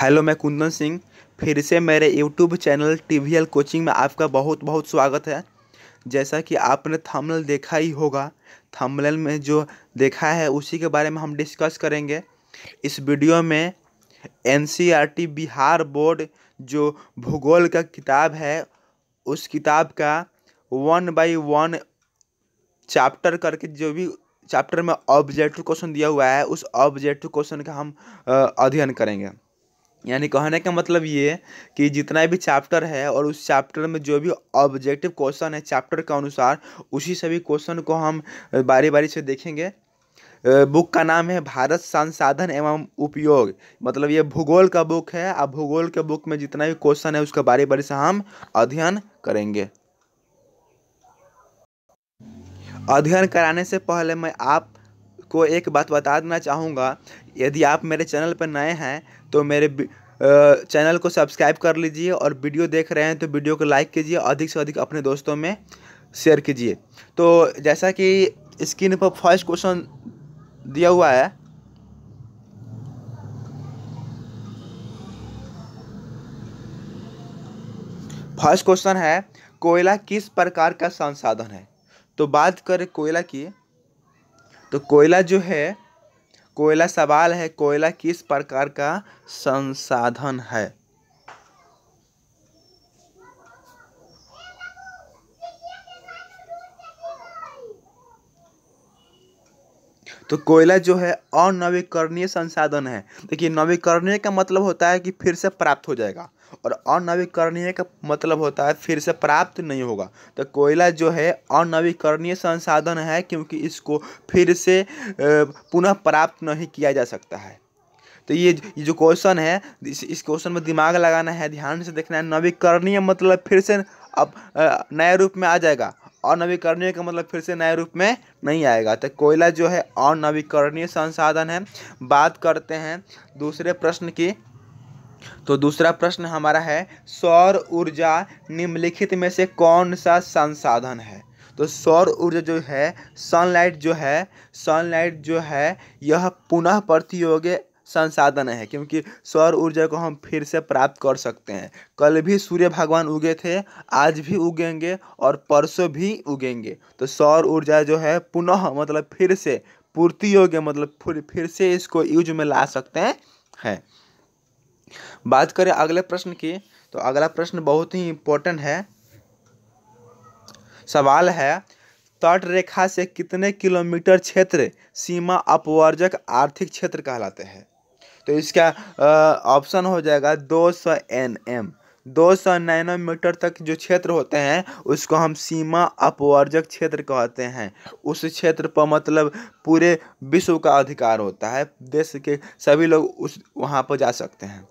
Hello मैं कुंदन सिंह फिर से मेरे यूट्यूब चैनल टी कोचिंग में आपका बहुत बहुत स्वागत है जैसा कि आपने थंबनेल देखा ही होगा थंबनेल में जो देखा है उसी के बारे में हम डिस्कस करेंगे इस वीडियो में एन e बिहार बोर्ड जो भूगोल का किताब है उस किताब का वन बाई वन चैप्टर करके जो भी चैप्टर में ऑब्जेक्टिव क्वेश्चन दिया हुआ है उस ऑब्जेक्टिव क्वेश्चन का हम अध्ययन करेंगे यानी कहने का मतलब ये कि जितना भी चैप्टर है और उस चैप्टर में जो भी ऑब्जेक्टिव क्वेश्चन है चैप्टर के अनुसार उसी सभी क्वेश्चन को हम बारी बारी से देखेंगे बुक का नाम है भारत संसाधन एवं उपयोग मतलब ये भूगोल का बुक है और भूगोल के बुक में जितना भी क्वेश्चन है उसका बारी बारी से हम अध्ययन करेंगे अध्ययन कराने से पहले मैं आप को एक बात बता देना चाहूँगा यदि आप मेरे चैनल पर नए हैं तो मेरे चैनल को सब्सक्राइब कर लीजिए और वीडियो देख रहे हैं तो वीडियो को लाइक कीजिए अधिक से अधिक अपने दोस्तों में शेयर कीजिए तो जैसा कि स्क्रीन पर फर्स्ट क्वेश्चन दिया हुआ है फर्स्ट क्वेश्चन है कोयला किस प्रकार का संसाधन है तो बात करें कोयला की तो कोयला जो है कोयला सवाल है कोयला किस प्रकार का संसाधन है तो कोयला जो है अनवीकरणीय संसाधन है देखिए नवीकरणीय का मतलब होता है कि फिर से प्राप्त हो जाएगा और अनवीकरणीय का मतलब होता है फिर से प्राप्त नहीं होगा तो कोयला जो है अनवीकरणीय संसाधन है क्योंकि इसको फिर से पुनः प्राप्त नहीं किया जा सकता है तो ये ये जो क्वेश्चन है इस इस क्वेश्चन में दिमाग लगाना है ध्यान से देखना है नवीकरणीय मतलब फिर से अब नए रूप में आ जाएगा अनवीकरणीय का मतलब फिर से नए रूप में नहीं आएगा तो कोयला जो है अनवीकरणीय संसाधन है बात करते हैं दूसरे प्रश्न की तो दूसरा प्रश्न हमारा है सौर ऊर्जा निम्नलिखित में से कौन सा संसाधन है तो सौर ऊर्जा जो है सनलाइट जो है सनलाइट जो है यह पुनः प्रतियोगी संसाधन है क्योंकि सौर ऊर्जा को हम फिर से प्राप्त कर सकते हैं कल भी सूर्य भगवान उगे थे आज भी उगेंगे और परसों भी उगेंगे तो सौर ऊर्जा जो है पुनः मतलब फिर से पूर्ति योग्य मतलब फिर फिर से इसको यूज में ला सकते हैं है। बात करें अगले प्रश्न की तो अगला प्रश्न बहुत ही इम्पोर्टेंट है सवाल है तट रेखा से कितने किलोमीटर क्षेत्र सीमा अपवर्जक आर्थिक क्षेत्र कहलाते हैं तो इसका ऑप्शन हो जाएगा दो सौ एन एम दो सौ नैनोमीटर तक जो क्षेत्र होते हैं उसको हम सीमा अपवर्जक क्षेत्र कहते हैं उस क्षेत्र पर मतलब पूरे विश्व का अधिकार होता है देश के सभी लोग उस वहाँ पर जा सकते हैं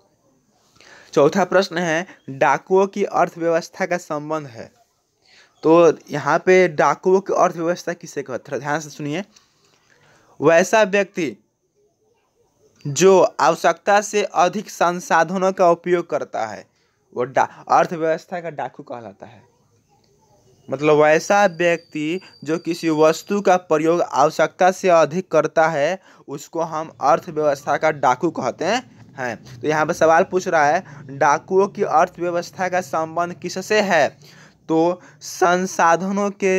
चौथा प्रश्न है डाकुओं की अर्थव्यवस्था का संबंध है तो यहाँ पे डाकुओं की अर्थव्यवस्था किसे कहते हैं ध्यान से सुनिए वैसा व्यक्ति जो आवश्यकता से अधिक संसाधनों का उपयोग करता है वो डा अर्थव्यवस्था का डाकू कहलाता है मतलब वैसा व्यक्ति जो किसी वस्तु का प्रयोग आवश्यकता से अधिक करता है उसको हम अर्थव्यवस्था का डाकू कहते हैं हैं तो यहाँ पर सवाल पूछ रहा है डाकुओं की अर्थव्यवस्था का संबंध किससे है तो संसाधनों के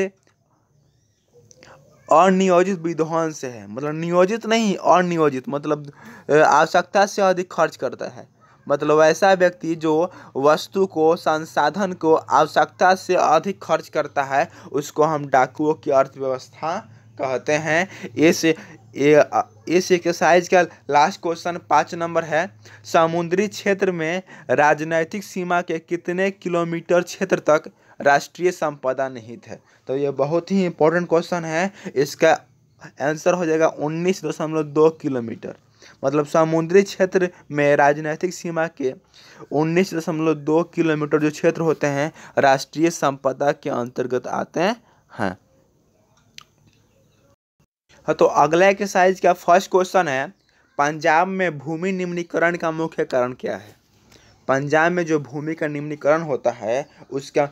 अनियोजित विद्वान से है मतलब नियोजित नहीं अनियोजित मतलब आवश्यकता से अधिक खर्च करता है मतलब ऐसा व्यक्ति जो वस्तु को संसाधन को आवश्यकता से अधिक खर्च करता है उसको हम डाकुओं की अर्थव्यवस्था कहते हैं इस इस एक्सरसाइज का लास्ट क्वेश्चन पाँच नंबर है समुद्री क्षेत्र में राजनैतिक सीमा के कितने किलोमीटर क्षेत्र तक राष्ट्रीय संपदा निहित है तो ये बहुत ही इंपॉर्टेंट क्वेश्चन है इसका आंसर हो जाएगा उन्नीस दशमलव दो किलोमीटर मतलब समुद्री क्षेत्र में राजनैतिक सीमा के उन्नीस दशमलव दो किलोमीटर जो क्षेत्र होते हैं राष्ट्रीय संपदा के अंतर्गत आते हैं हाँ तो अगला एक्सरसाइज का फर्स्ट क्वेश्चन है पंजाब में भूमि निम्नीकरण का मुख्य कारण क्या है पंजाब में जो भूमि का निम्नीकरण होता है उसका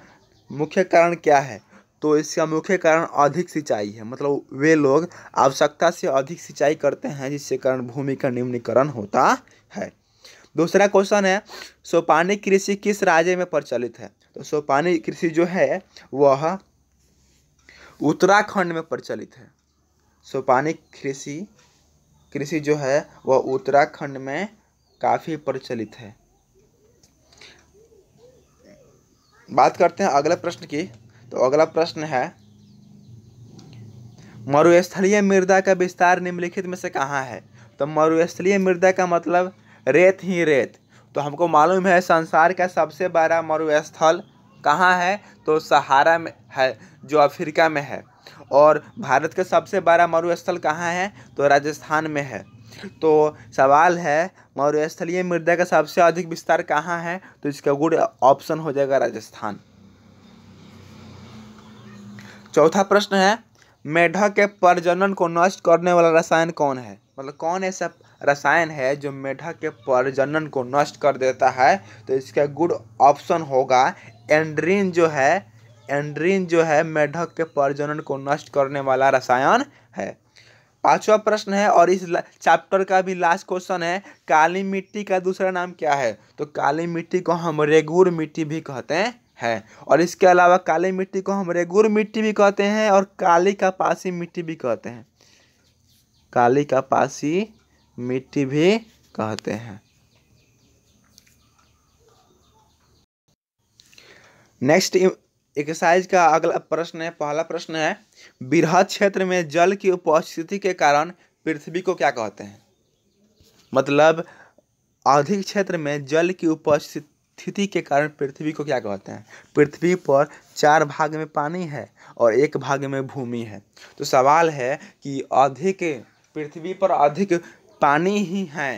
मुख्य कारण क्या है तो इसका मुख्य कारण अधिक सिंचाई है मतलब वे लोग आवश्यकता से अधिक सिंचाई करते हैं जिसके कारण भूमि का निम्नीकरण होता है दूसरा क्वेश्चन है सोपानी कृषि किस राज्य में प्रचलित है तो सोपानी कृषि जो है वह उत्तराखंड में प्रचलित है सोपानी कृषि कृषि जो है वह उत्तराखंड में काफ़ी प्रचलित है बात करते हैं अगले प्रश्न की तो अगला प्रश्न है मरुस्थलीय मृदा का विस्तार निम्नलिखित में से कहाँ है तो मरुस्थलीय मृदा का मतलब रेत ही रेत तो हमको मालूम है संसार का सबसे बड़ा मरुस्थल कहाँ है तो सहारा में है जो अफ्रीका में है और भारत का सबसे बड़ा मरुस्थल कहाँ है तो राजस्थान में है तो सवाल है मौर्यस्थलीय मृदा का सबसे अधिक विस्तार कहाँ है तो इसका गुड ऑप्शन हो जाएगा राजस्थान चौथा प्रश्न है मेढक के प्रजनन को नष्ट करने वाला रसायन कौन है मतलब कौन ऐसा रसायन है जो मेढक के प्रजनन को नष्ट कर देता है तो इसका गुड ऑप्शन होगा एंड्रीन जो है एंड्रीन जो है मेढक के प्रजनन को नष्ट करने वाला रसायन है पांचवा प्रश्न है और इस चैप्टर का भी लास्ट क्वेश्चन है काली मिट्टी का दूसरा नाम क्या है तो काली मिट्टी को हम रेगुर मिट्टी भी कहते हैं है और इसके अलावा काली मिट्टी को हम रेगुर मिट्टी भी कहते हैं और काली का पासी मिट्टी भी कहते हैं काली का पासी मिट्टी भी कहते हैं नेक्स्ट एक्सरसाइज का अगला प्रश्न है पहला प्रश्न है बृहद क्षेत्र में जल की उपस्थिति के कारण पृथ्वी को क्या कहते हैं मतलब अधिक क्षेत्र में जल की उपस्थिति के कारण पृथ्वी को क्या कहते हैं पृथ्वी पर चार भाग में पानी है और एक भाग में भूमि है तो सवाल है कि अधिक पृथ्वी पर अधिक पानी ही है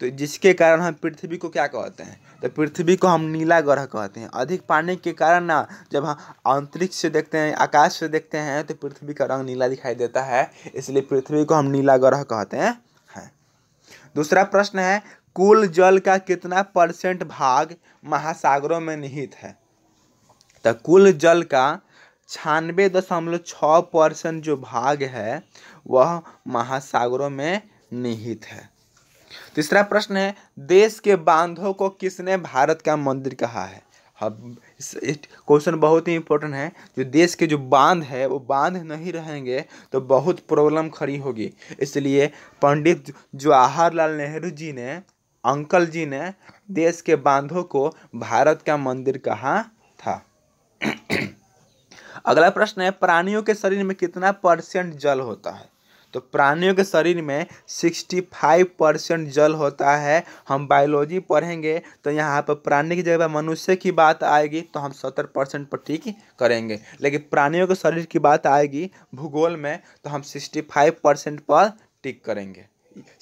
तो जिसके कारण हम पृथ्वी को क्या कहते हैं तो पृथ्वी को हम नीला ग्रह कहते हैं अधिक पानी के कारण ना जब हम अंतरिक्ष से देखते हैं आकाश से देखते हैं तो पृथ्वी का रंग नीला दिखाई देता है इसलिए पृथ्वी को हम नीला ग्रह कहते हैं है। हाँ। दूसरा प्रश्न है कुल जल का कितना परसेंट भाग महासागरों में निहित है तो कुल जल का छियानवे दशमलव छः परसेंट जो भाग है वह महासागरों में निहित है तीसरा प्रश्न है देश के बांधों को किसने भारत का मंदिर कहा है अब क्वेश्चन बहुत ही इंपॉर्टेंट है जो देश के जो बांध है वो बांध नहीं रहेंगे तो बहुत प्रॉब्लम खड़ी होगी इसलिए पंडित जवाहरलाल नेहरू जी ने अंकल जी ने देश के बांधों को भारत का मंदिर कहा था अगला प्रश्न है प्राणियों के शरीर में कितना परसेंट जल होता है तो प्राणियों के शरीर में 65 परसेंट जल होता है हम बायोलॉजी पढ़ेंगे तो यहाँ पर प्राणी की जगह मनुष्य की बात आएगी तो हम 70 परसेंट पर ठीक करेंगे लेकिन प्राणियों के शरीर की बात आएगी भूगोल में तो हम 65 परसेंट पर टिक करेंगे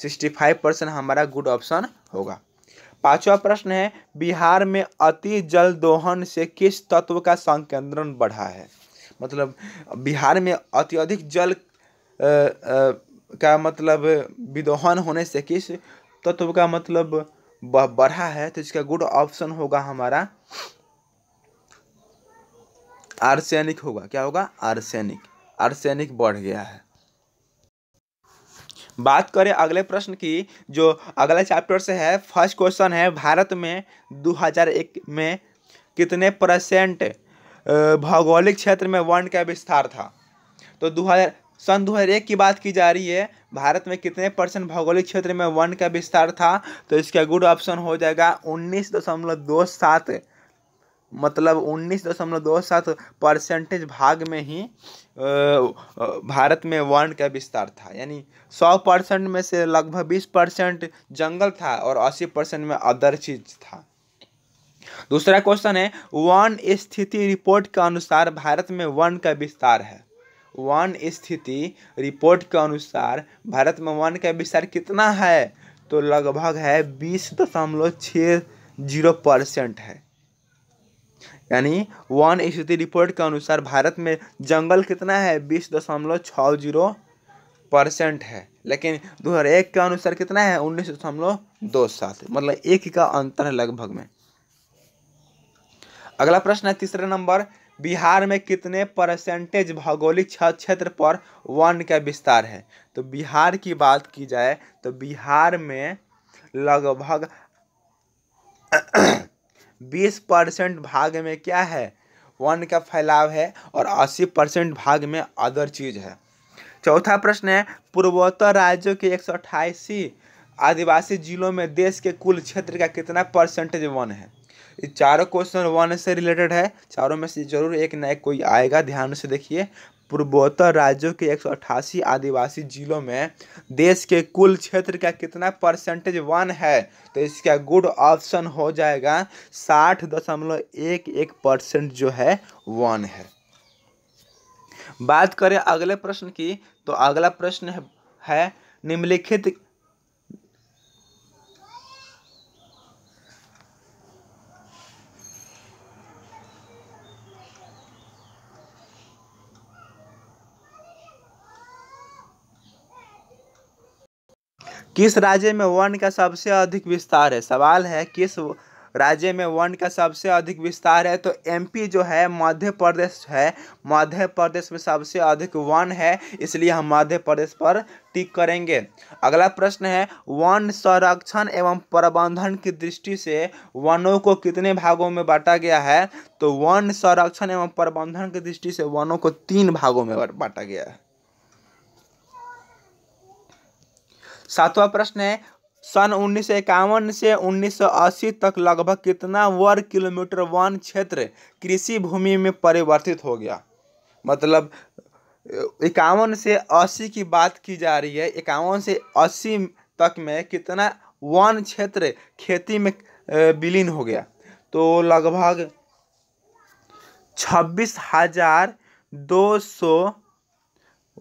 65 परसेंट हमारा गुड ऑप्शन होगा पांचवा प्रश्न है बिहार में अति जल दोहन से किस तत्व का संकेंद्रण बढ़ा है मतलब बिहार में अत्यधिक जल का मतलब विदोहन होने से किस तत्व का मतलब बढ़ा है तो इसका गुड ऑप्शन होगा हमारा आर्सेनिक होगा क्या होगा आर्सेनिक आर्सेनिक बढ़ गया है बात करें अगले प्रश्न की जो अगले चैप्टर से है फर्स्ट क्वेश्चन है भारत में 2001 में कितने परसेंट भौगोलिक क्षेत्र में वन का विस्तार था तो सन एक की बात की जा रही है भारत में कितने परसेंट भौगोलिक क्षेत्र में वन का विस्तार था तो इसका गुड ऑप्शन हो जाएगा उन्नीस दशमलव दो सात मतलब उन्नीस दशमलव दो सात परसेंटेज भाग में ही भारत में वन का विस्तार था यानी सौ परसेंट में से लगभग बीस परसेंट जंगल था और अस्सी परसेंट में अदर चीज था दूसरा क्वेश्चन है वन स्थिति रिपोर्ट के अनुसार भारत में वन का विस्तार है वन स्थिति रिपोर्ट के अनुसार भारत में वन का विस्तार कितना है तो लगभग है बीस दशमलव छः जीरो परसेंट है यानी वन स्थिति रिपोर्ट के अनुसार भारत में जंगल कितना है बीस दशमलव छः जीरो परसेंट है लेकिन दो हजार एक के अनुसार कितना है उन्नीस दशमलव दो सात मतलब एक का अंतर है लगभग में अगला प्रश्न है तीसरा नंबर बिहार में कितने परसेंटेज भौगोलिक क्षेत्र पर वन का विस्तार है तो बिहार की बात की जाए तो बिहार में लगभग बीस परसेंट भाग में क्या है वन का फैलाव है और अस्सी परसेंट भाग में अदर चीज़ है चौथा प्रश्न है पूर्वोत्तर राज्यों के एक आदिवासी जिलों में देश के कुल क्षेत्र का कितना परसेंटेज वन है चारों क्वेश्चन वन से रिलेटेड है चारों में से जरूर एक न एक कोई आएगा ध्यान से देखिए पूर्वोत्तर राज्यों के एक आदिवासी जिलों में देश के कुल क्षेत्र का कितना परसेंटेज वन है तो इसका गुड ऑप्शन हो जाएगा साठ दशमलव एक एक परसेंट जो है वन है बात करें अगले प्रश्न की तो अगला प्रश्न है, है निम्नलिखित किस राज्य में वन का सबसे अधिक विस्तार है सवाल है किस राज्य में वन का सबसे अधिक विस्तार है तो एमपी जो है मध्य प्रदेश है मध्य प्रदेश में सबसे अधिक वन है इसलिए हम मध्य प्रदेश पर टिक करेंगे अगला प्रश्न है वन संरक्षण एवं प्रबंधन की दृष्टि से वनों को कितने भागों में बांटा गया है तो वन संरक्षण एवं प्रबंधन की दृष्टि से वनों को तीन भागों में बांटा गया है सातवां प्रश्न है सन उन्नीस से 1980 तक लगभग कितना वर्ग किलोमीटर वन क्षेत्र कृषि भूमि में परिवर्तित हो गया मतलब इक्यावन से अस्सी की बात की जा रही है इक्यावन से अस्सी तक में कितना वन क्षेत्र खेती में विलीन हो गया तो लगभग छब्बीस हजार दो सौ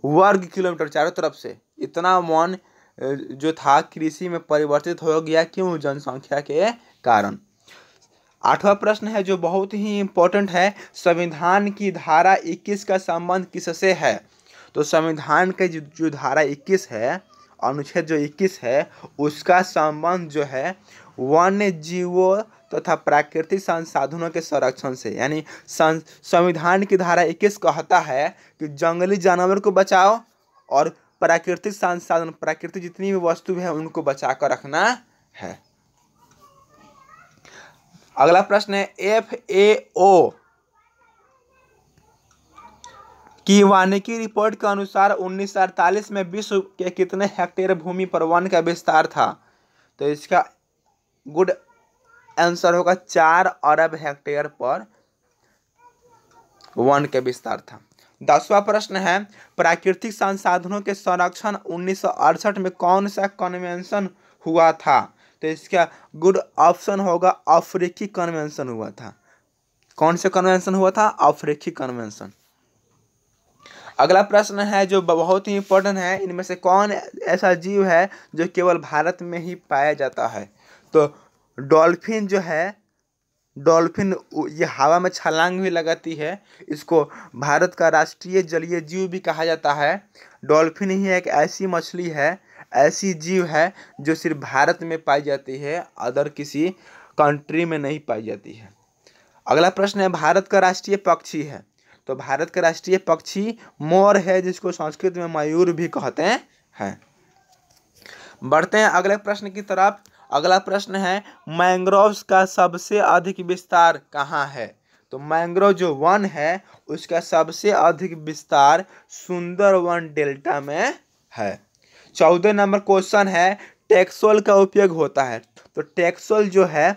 वर्ग किलोमीटर चारों तरफ से इतना वन जो था कृषि में परिवर्तित हो गया क्यों जनसंख्या के कारण आठवां प्रश्न है जो बहुत ही इम्पोर्टेंट है संविधान की धारा 21 का संबंध किससे है तो संविधान के जो, जो धारा 21 है अनुच्छेद जो 21 है उसका संबंध जो है वन्य जीवों तथा तो प्राकृतिक संसाधनों के संरक्षण से यानी संविधान की धारा 21 कहता है कि जंगली जानवर को बचाओ और प्राकृतिक संसाधन प्राकृतिक जितनी भी वस्तु है उनको बचा कर रखना है अगला प्रश्न है एफ ए ओ की वानिकी रिपोर्ट के अनुसार उन्नीस में विश्व के कितने हेक्टेयर भूमि पर वन का विस्तार था तो इसका गुड आंसर होगा चार अरब हेक्टेयर पर वन का विस्तार था दसवा प्रश्न है प्राकृतिक संसाधनों के संरक्षण उन्नीस में कौन सा कन्वेंशन हुआ था तो इसका गुड ऑप्शन होगा अफ्रीकी कन्वेंशन हुआ था कौन सा कन्वेंशन हुआ था अफ्रीकी कन्वेंशन अगला प्रश्न है जो बहुत ही इंपॉर्टेंट है इनमें से कौन ऐसा जीव है जो केवल भारत में ही पाया जाता है तो डॉल्फिन जो है डॉल्फिन ये हवा में छलांग भी लगाती है इसको भारत का राष्ट्रीय जलीय जीव भी कहा जाता है डॉल्फिन ही एक ऐसी मछली है ऐसी जीव है जो सिर्फ भारत में पाई जाती है अदर किसी कंट्री में नहीं पाई जाती है अगला प्रश्न है भारत का राष्ट्रीय पक्षी है तो भारत का राष्ट्रीय पक्षी मोर है जिसको संस्कृत में मयूर भी कहते हैं बढ़ते हैं अगले प्रश्न की तरफ अगला प्रश्न है मैंग्रोव्स का सबसे अधिक विस्तार कहाँ है तो मैंग्रोव जो वन है उसका सबसे अधिक विस्तार सुंदर वन डेल्टा में है चौदह नंबर क्वेश्चन है टेक्सोल का उपयोग होता है तो टेक्सोल जो है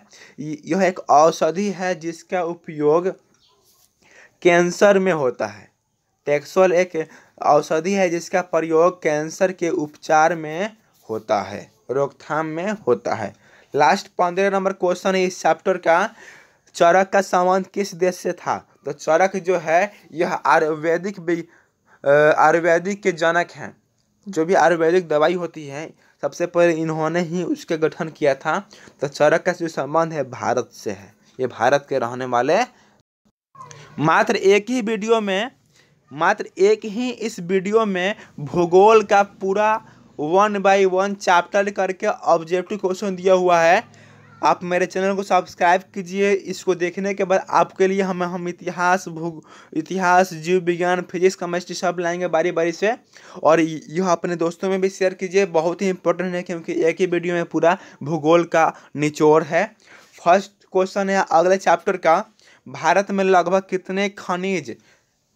यह एक औषधि है जिसका उपयोग कैंसर में होता है टेक्सोल एक औषधि है जिसका प्रयोग कैंसर के उपचार में होता है रोकथाम में होता है लास्ट पंद्रह नंबर क्वेश्चन है इस चैप्टर का चरक का संबंध किस देश से था तो चरक जो है यह आयुर्वेदिक आयुर्वेदिक के जनक हैं जो भी आयुर्वेदिक दवाई होती है सबसे पहले इन्होंने ही उसके गठन किया था तो चरक का जो संबंध है भारत से है ये भारत के रहने वाले मात्र एक ही वीडियो में मात्र एक ही इस वीडियो में भूगोल का पूरा वन बाई वन चैप्टर करके ऑब्जेक्टिव क्वेश्चन दिया हुआ है आप मेरे चैनल को सब्सक्राइब कीजिए इसको देखने के बाद आपके लिए हम हम इतिहास भू इतिहास जीव विज्ञान फिजिक्स केमिस्ट्री सब लाएंगे बारी बारी से और यह अपने दोस्तों में भी शेयर कीजिए बहुत ही इंपॉर्टेंट है क्योंकि एक ही वीडियो में पूरा भूगोल का निचोड़ है फर्स्ट क्वेश्चन है अगले चैप्टर का भारत में लगभग कितने खनिज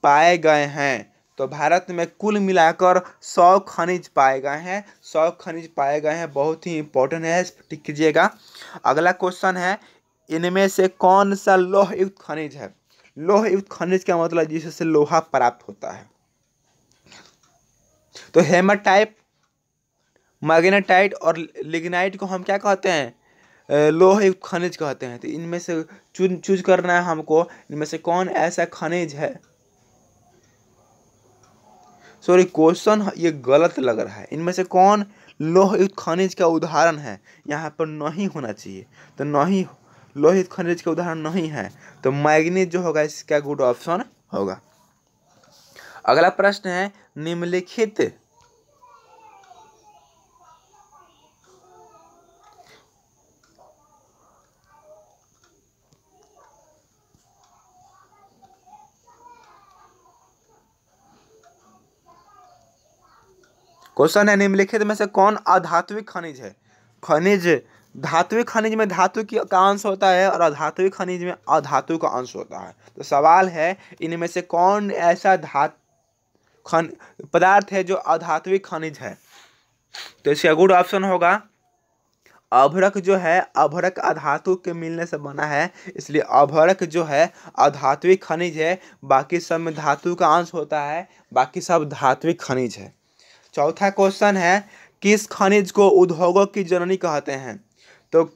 पाए गए हैं तो भारत में कुल मिलाकर सौ खनिज पाए गए हैं सौ खनिज पाए गए हैं बहुत ही इंपॉर्टेंट है टिक कीजिएगा अगला क्वेश्चन है इनमें से कौन सा लोह युक्त खनिज है लोह युक्त खनिज का मतलब जिससे लोहा प्राप्त होता है तो टाइप मैग्नेटाइट और लिग्नाइट को हम क्या कहते हैं लोह युक्त खनिज कहते हैं तो इनमें से चुन चूज करना है हमको इनमें से कौन ऐसा खनिज है सॉरी क्वेश्चन ये गलत लग रहा है इनमें से कौन लोहित खनिज का उदाहरण है यहाँ पर नहीं होना चाहिए तो नहीं लोहित खनिज का उदाहरण नहीं है तो मैग्नीज जो होगा इसका गुड ऑप्शन होगा अगला प्रश्न है निम्नलिखित क्वेश्चन है निम्नलिखित में से कौन अधात्विक खनिज है खनिज धात्विक खनिज में धातु की का अंश होता है और अधात्विक खनिज में अधातु का अंश होता है तो सवाल है इनमें से कौन ऐसा धात खन पदार्थ है जो अधात्विक खनिज है तो इसका गुड ऑप्शन होगा अभरक जो है अभरक अधातु के मिलने से बना है इसलिए अभरक जो है अधात्विक खनिज है बाकी सब में धातु का अंश होता है बाकी सब धात्विक खनिज है चौथा क्वेश्चन है किस खनिज को उद्योगों की जननी कहते हैं तो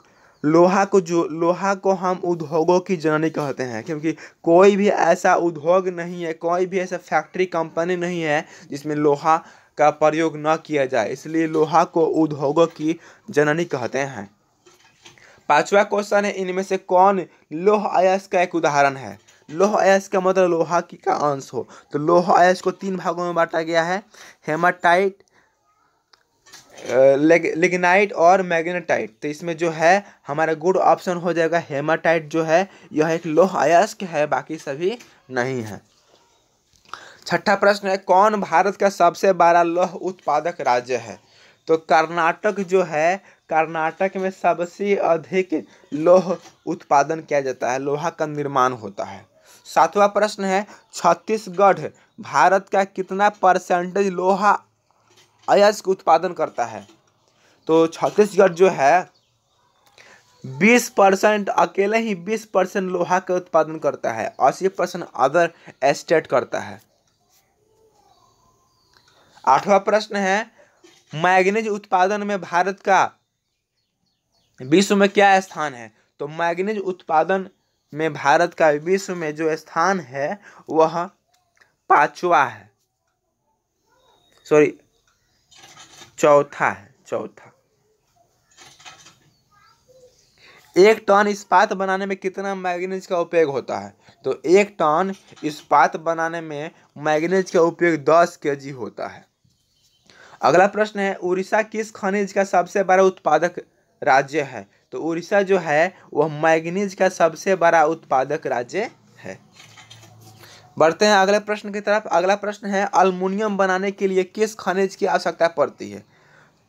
लोहा को जो लोहा को हम उद्योगों की जननी कहते हैं क्योंकि कोई भी ऐसा उद्योग नहीं है कोई भी ऐसा फैक्ट्री कंपनी नहीं है जिसमें लोहा का प्रयोग न किया जाए इसलिए लोहा को उद्योगों की जननी कहते हैं पांचवा क्वेश्चन है इनमें से कौन लोह आयस का एक उदाहरण है लोह अयस्क का मतलब लोहा की का अंश हो तो लोह अयस्क को तीन भागों में बांटा गया है हेमाटाइट लेगनाइट और मैग्नेटाइट तो इसमें जो है हमारा गुड ऑप्शन हो जाएगा हेमाटाइट जो है यह एक लोह अयस्क है बाकी सभी नहीं है छठा प्रश्न है कौन भारत का सबसे बड़ा लोह उत्पादक राज्य है तो कर्नाटक जो है कर्नाटक में सबसे अधिक लोह उत्पादन किया जाता है लोहा का निर्माण होता है सातवां प्रश्न है छत्तीसगढ़ भारत का कितना परसेंटेज लोहा अयस्क उत्पादन करता है तो छत्तीसगढ़ जो है बीस परसेंट अकेले ही बीस परसेंट लोहा का उत्पादन करता है अस्सी परसेंट अदर एस्टेट करता है आठवां प्रश्न है मैग्नीज उत्पादन में भारत का विश्व में क्या स्थान है तो मैग्नीज उत्पादन में भारत का विश्व में जो स्थान है वह पांचवा है सॉरी चौथा है चौथा एक टन इस्पात बनाने में कितना मैग्नीज का उपयोग होता है तो एक टन इस्पात बनाने में मैग्नीज का उपयोग 10 जी होता है अगला प्रश्न है उड़ीसा किस खनिज का सबसे बड़ा उत्पादक राज्य है तो उड़ीसा जो है वह मैग्नीज का सबसे बड़ा उत्पादक राज्य है बढ़ते हैं अगले प्रश्न की तरफ अगला प्रश्न है अल्मोनियम बनाने के लिए किस खनिज की आवश्यकता पड़ती है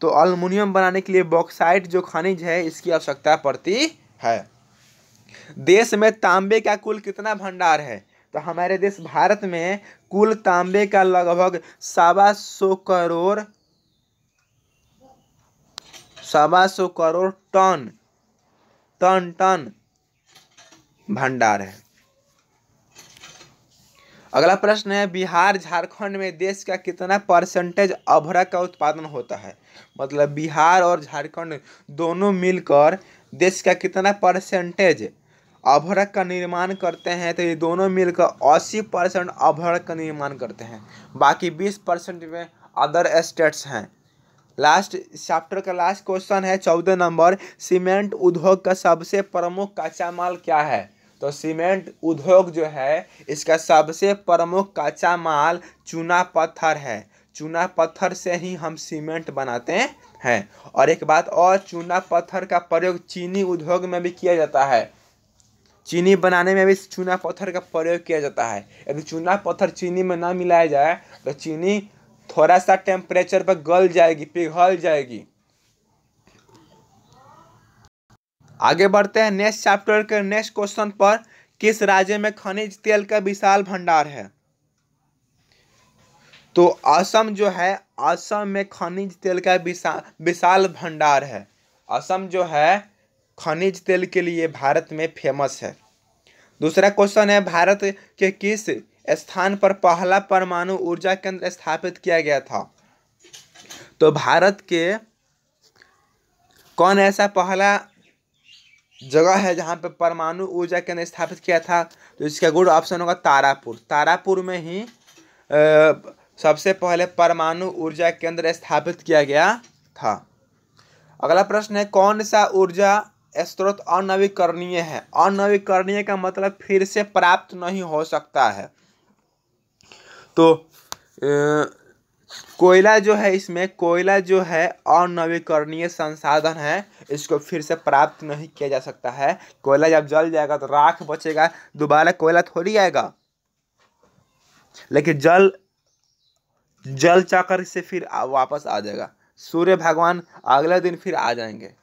तो अल्मोनियम बनाने के लिए बॉक्साइट जो खनिज है इसकी आवश्यकता पड़ती है देश में तांबे का कुल कितना भंडार है तो हमारे देश भारत में कुल तांबे का लगभग सवा सौ करोड़ सवा सौ करोड़ टन टन टन भंडार है अगला प्रश्न है बिहार झारखंड में देश का कितना परसेंटेज अभरक का उत्पादन होता है मतलब बिहार और झारखंड दोनों मिलकर देश का कितना परसेंटेज अभरक का निर्माण करते हैं तो ये दोनों मिलकर 80 परसेंट अभरक का निर्माण करते हैं बाकी 20 परसेंट में अदर स्टेट्स हैं लास्ट चैप्टर का लास्ट क्वेश्चन है चौदह नंबर सीमेंट उद्योग का सबसे प्रमुख कच्चा माल क्या है तो सीमेंट उद्योग जो है इसका सबसे प्रमुख कच्चा माल चूना पत्थर है चूना पत्थर से ही हम सीमेंट बनाते हैं और एक बात और चूना पत्थर का प्रयोग चीनी उद्योग में भी किया जाता है चीनी बनाने में भी चूना पत्थर का प्रयोग किया जाता है यदि चूना पत्थर चीनी में ना मिलाया जाए तो चीनी थोड़ा सा टेम्परेचर पर गल जाएगी पिघल जाएगी आगे बढ़ते हैं नेक्स्ट चैप्टर के नेक्स्ट क्वेश्चन पर किस राज्य में खनिज तेल का विशाल भंडार है तो असम जो है असम में खनिज तेल का विशाल विशाल भंडार है असम जो है खनिज तेल के लिए भारत में फेमस है दूसरा क्वेश्चन है भारत के किस स्थान पर पहला परमाणु ऊर्जा केंद्र स्थापित किया गया था तो भारत के कौन ऐसा पहला जगह है जहाँ पर परमाणु ऊर्जा केंद्र स्थापित किया था तो इसका गुड ऑप्शन होगा तारापुर तारापुर में ही आ, सबसे पहले परमाणु ऊर्जा केंद्र स्थापित किया गया था अगला प्रश्न है कौन सा ऊर्जा स्रोत अनवीकरणीय है अनवीकरणीय का मतलब फिर से प्राप्त नहीं हो सकता है तो कोयला जो है इसमें कोयला जो है अनवीकरणीय संसाधन है इसको फिर से प्राप्त नहीं किया जा सकता है कोयला जब जल जाएगा तो राख बचेगा दोबारा कोयला थोड़ी आएगा लेकिन जल जल चक्र से फिर वापस आ जाएगा सूर्य भगवान अगले दिन फिर आ जाएंगे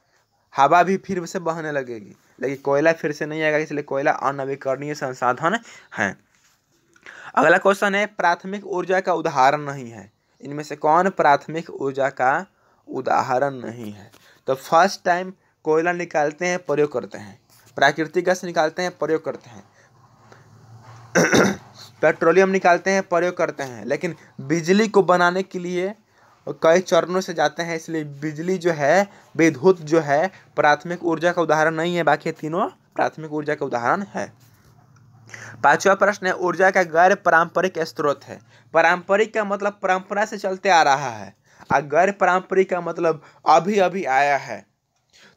हवा भी फिर से बहने लगेगी लेकिन कोयला फिर से नहीं आएगा इसलिए कोयला अनवीकरणीय संसाधन है अगला क्वेश्चन है प्राथमिक ऊर्जा का उदाहरण नहीं है इनमें से कौन प्राथमिक ऊर्जा का उदाहरण नहीं है तो फर्स्ट टाइम कोयला निकालते हैं प्रयोग करते हैं प्राकृतिक गैस निकालते हैं प्रयोग करते हैं पेट्रोलियम निकालते हैं प्रयोग करते हैं लेकिन बिजली को बनाने के लिए कई चरणों से जाते हैं इसलिए बिजली जो है विद्युत जो है प्राथमिक ऊर्जा का उदाहरण नहीं है बाकी तीनों प्राथमिक ऊर्जा का उदाहरण है पांचवा प्रश्न है ऊर्जा का गैर पारंपरिक स्रोत है पारंपरिक का मतलब परंपरा से चलते आ रहा है और गैर पारंपरिक का मतलब अभी अभी आया है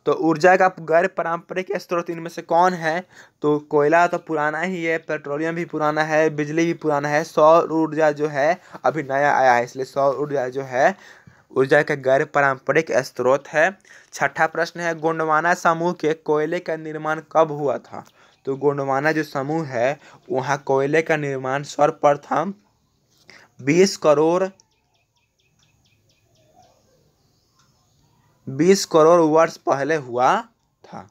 तो ऊर्जा का गैर पारंपरिक स्रोत इनमें से कौन है तो कोयला तो पुराना ही है पेट्रोलियम भी पुराना है बिजली भी पुराना है सौर ऊर्जा जो है अभी नया आया है इसलिए सौर ऊर्जा जो है ऊर्जा का गैर पारंपरिक स्रोत है छठा प्रश्न है गोंडवाना समूह के कोयले का निर्माण कब हुआ था तो गोंडवाना जो समूह है वहाँ कोयले का निर्माण सर्वप्रथम बीस करोड़ बीस करोड़ वर्ष पहले हुआ था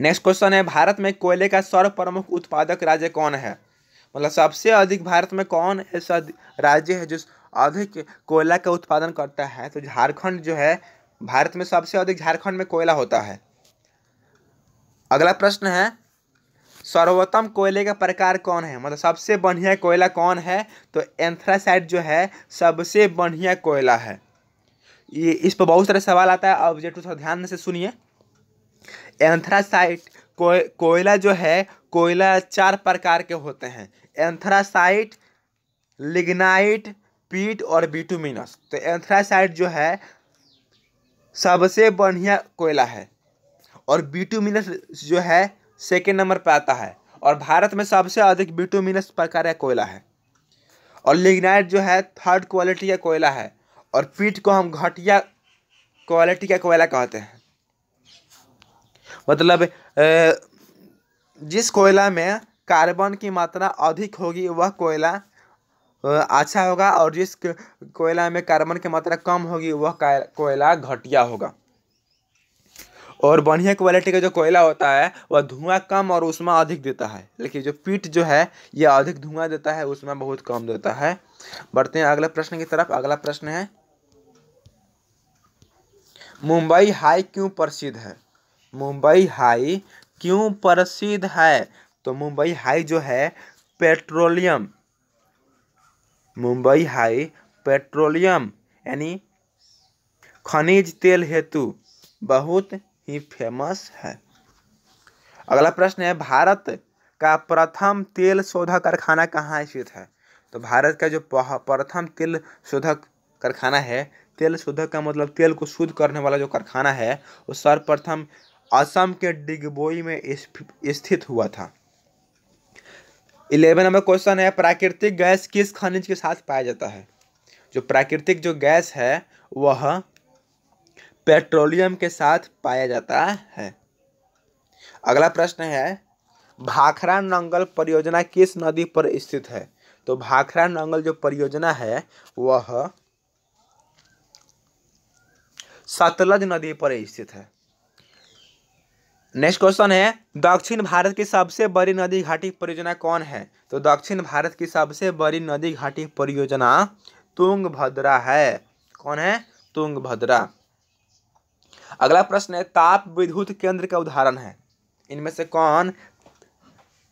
नेक्स्ट क्वेश्चन है भारत में कोयले का सर्व प्रमुख उत्पादक राज्य कौन है मतलब सबसे अधिक भारत में कौन ऐसा राज्य है जो अधिक कोयला का उत्पादन करता है तो झारखंड जो है भारत में सबसे अधिक झारखंड में कोयला होता है अगला प्रश्न है सर्वोत्तम कोयले का प्रकार कौन है मतलब सबसे बढ़िया कोयला कौन है तो एंथ्रासाइट जो है सबसे बढ़िया कोयला है ये इस पर बहुत सारे सवाल आता है अब जेटू थोड़ा ध्यान से सुनिए एंथ्रासाइट कोयला जो है कोयला चार प्रकार के होते हैं एंथ्रासाइट लिग्नाइट पीट और बिटुमिनस तो एंथ्रासाइट जो है सबसे बढ़िया कोयला है और बिटूमिनस जो है सेकेंड नंबर पर आता है और भारत में सबसे अधिक बिटूमिनस प्रकार का कोयला है और लिग्नाइट जो है थर्ड क्वालिटी का कोयला है और पीट को हम घटिया क्वालिटी का कोयला कहते हैं मतलब जिस कोयला में कार्बन की मात्रा अधिक होगी वह कोयला अच्छा होगा और जिस कोयला में कार्बन की मात्रा कम होगी वह कोयला घटिया होगा और बढ़िया क्वालिटी का जो कोयला होता है वह धुआं कम और उष्मा अधिक देता है लेकिन जो पीट जो है यह अधिक धुआं देता है उष्मा बहुत कम देता है बढ़ते हैं अगले प्रश्न की तरफ अगला प्रश्न है मुंबई हाई क्यों प्रसिद्ध है मुंबई हाई क्यों प्रसिद्ध है तो मुंबई हाई जो है पेट्रोलियम मुंबई हाई पेट्रोलियम यानी खनिज तेल हेतु बहुत ही फेमस है अगला प्रश्न है भारत का प्रथम तेल शोधक कारखाना कहाँ स्थित है तो भारत का जो प्रथम तेल शोधक कारखाना है तेल शोधक का मतलब तेल को शुद्ध करने वाला जो कारखाना है वो सर्वप्रथम असम के डिगबोई में स्थित हुआ था इलेवन नंबर क्वेश्चन है प्राकृतिक गैस किस खनिज के साथ पाया जाता है जो प्राकृतिक जो गैस है वह पेट्रोलियम के साथ पाया जाता है अगला प्रश्न है भाखरा नंगल परियोजना किस नदी पर स्थित है तो भाखरा नंगल जो परियोजना है वह सतलज नदी पर स्थित है नेक्स्ट क्वेश्चन है दक्षिण भारत की सबसे बड़ी नदी घाटी परियोजना कौन है तो दक्षिण भारत की सबसे बड़ी नदी घाटी परियोजना तुंग भद्रा है कौन है तुंग भद्रा अगला प्रश्न है ताप विद्युत केंद्र का उदाहरण है इनमें से कौन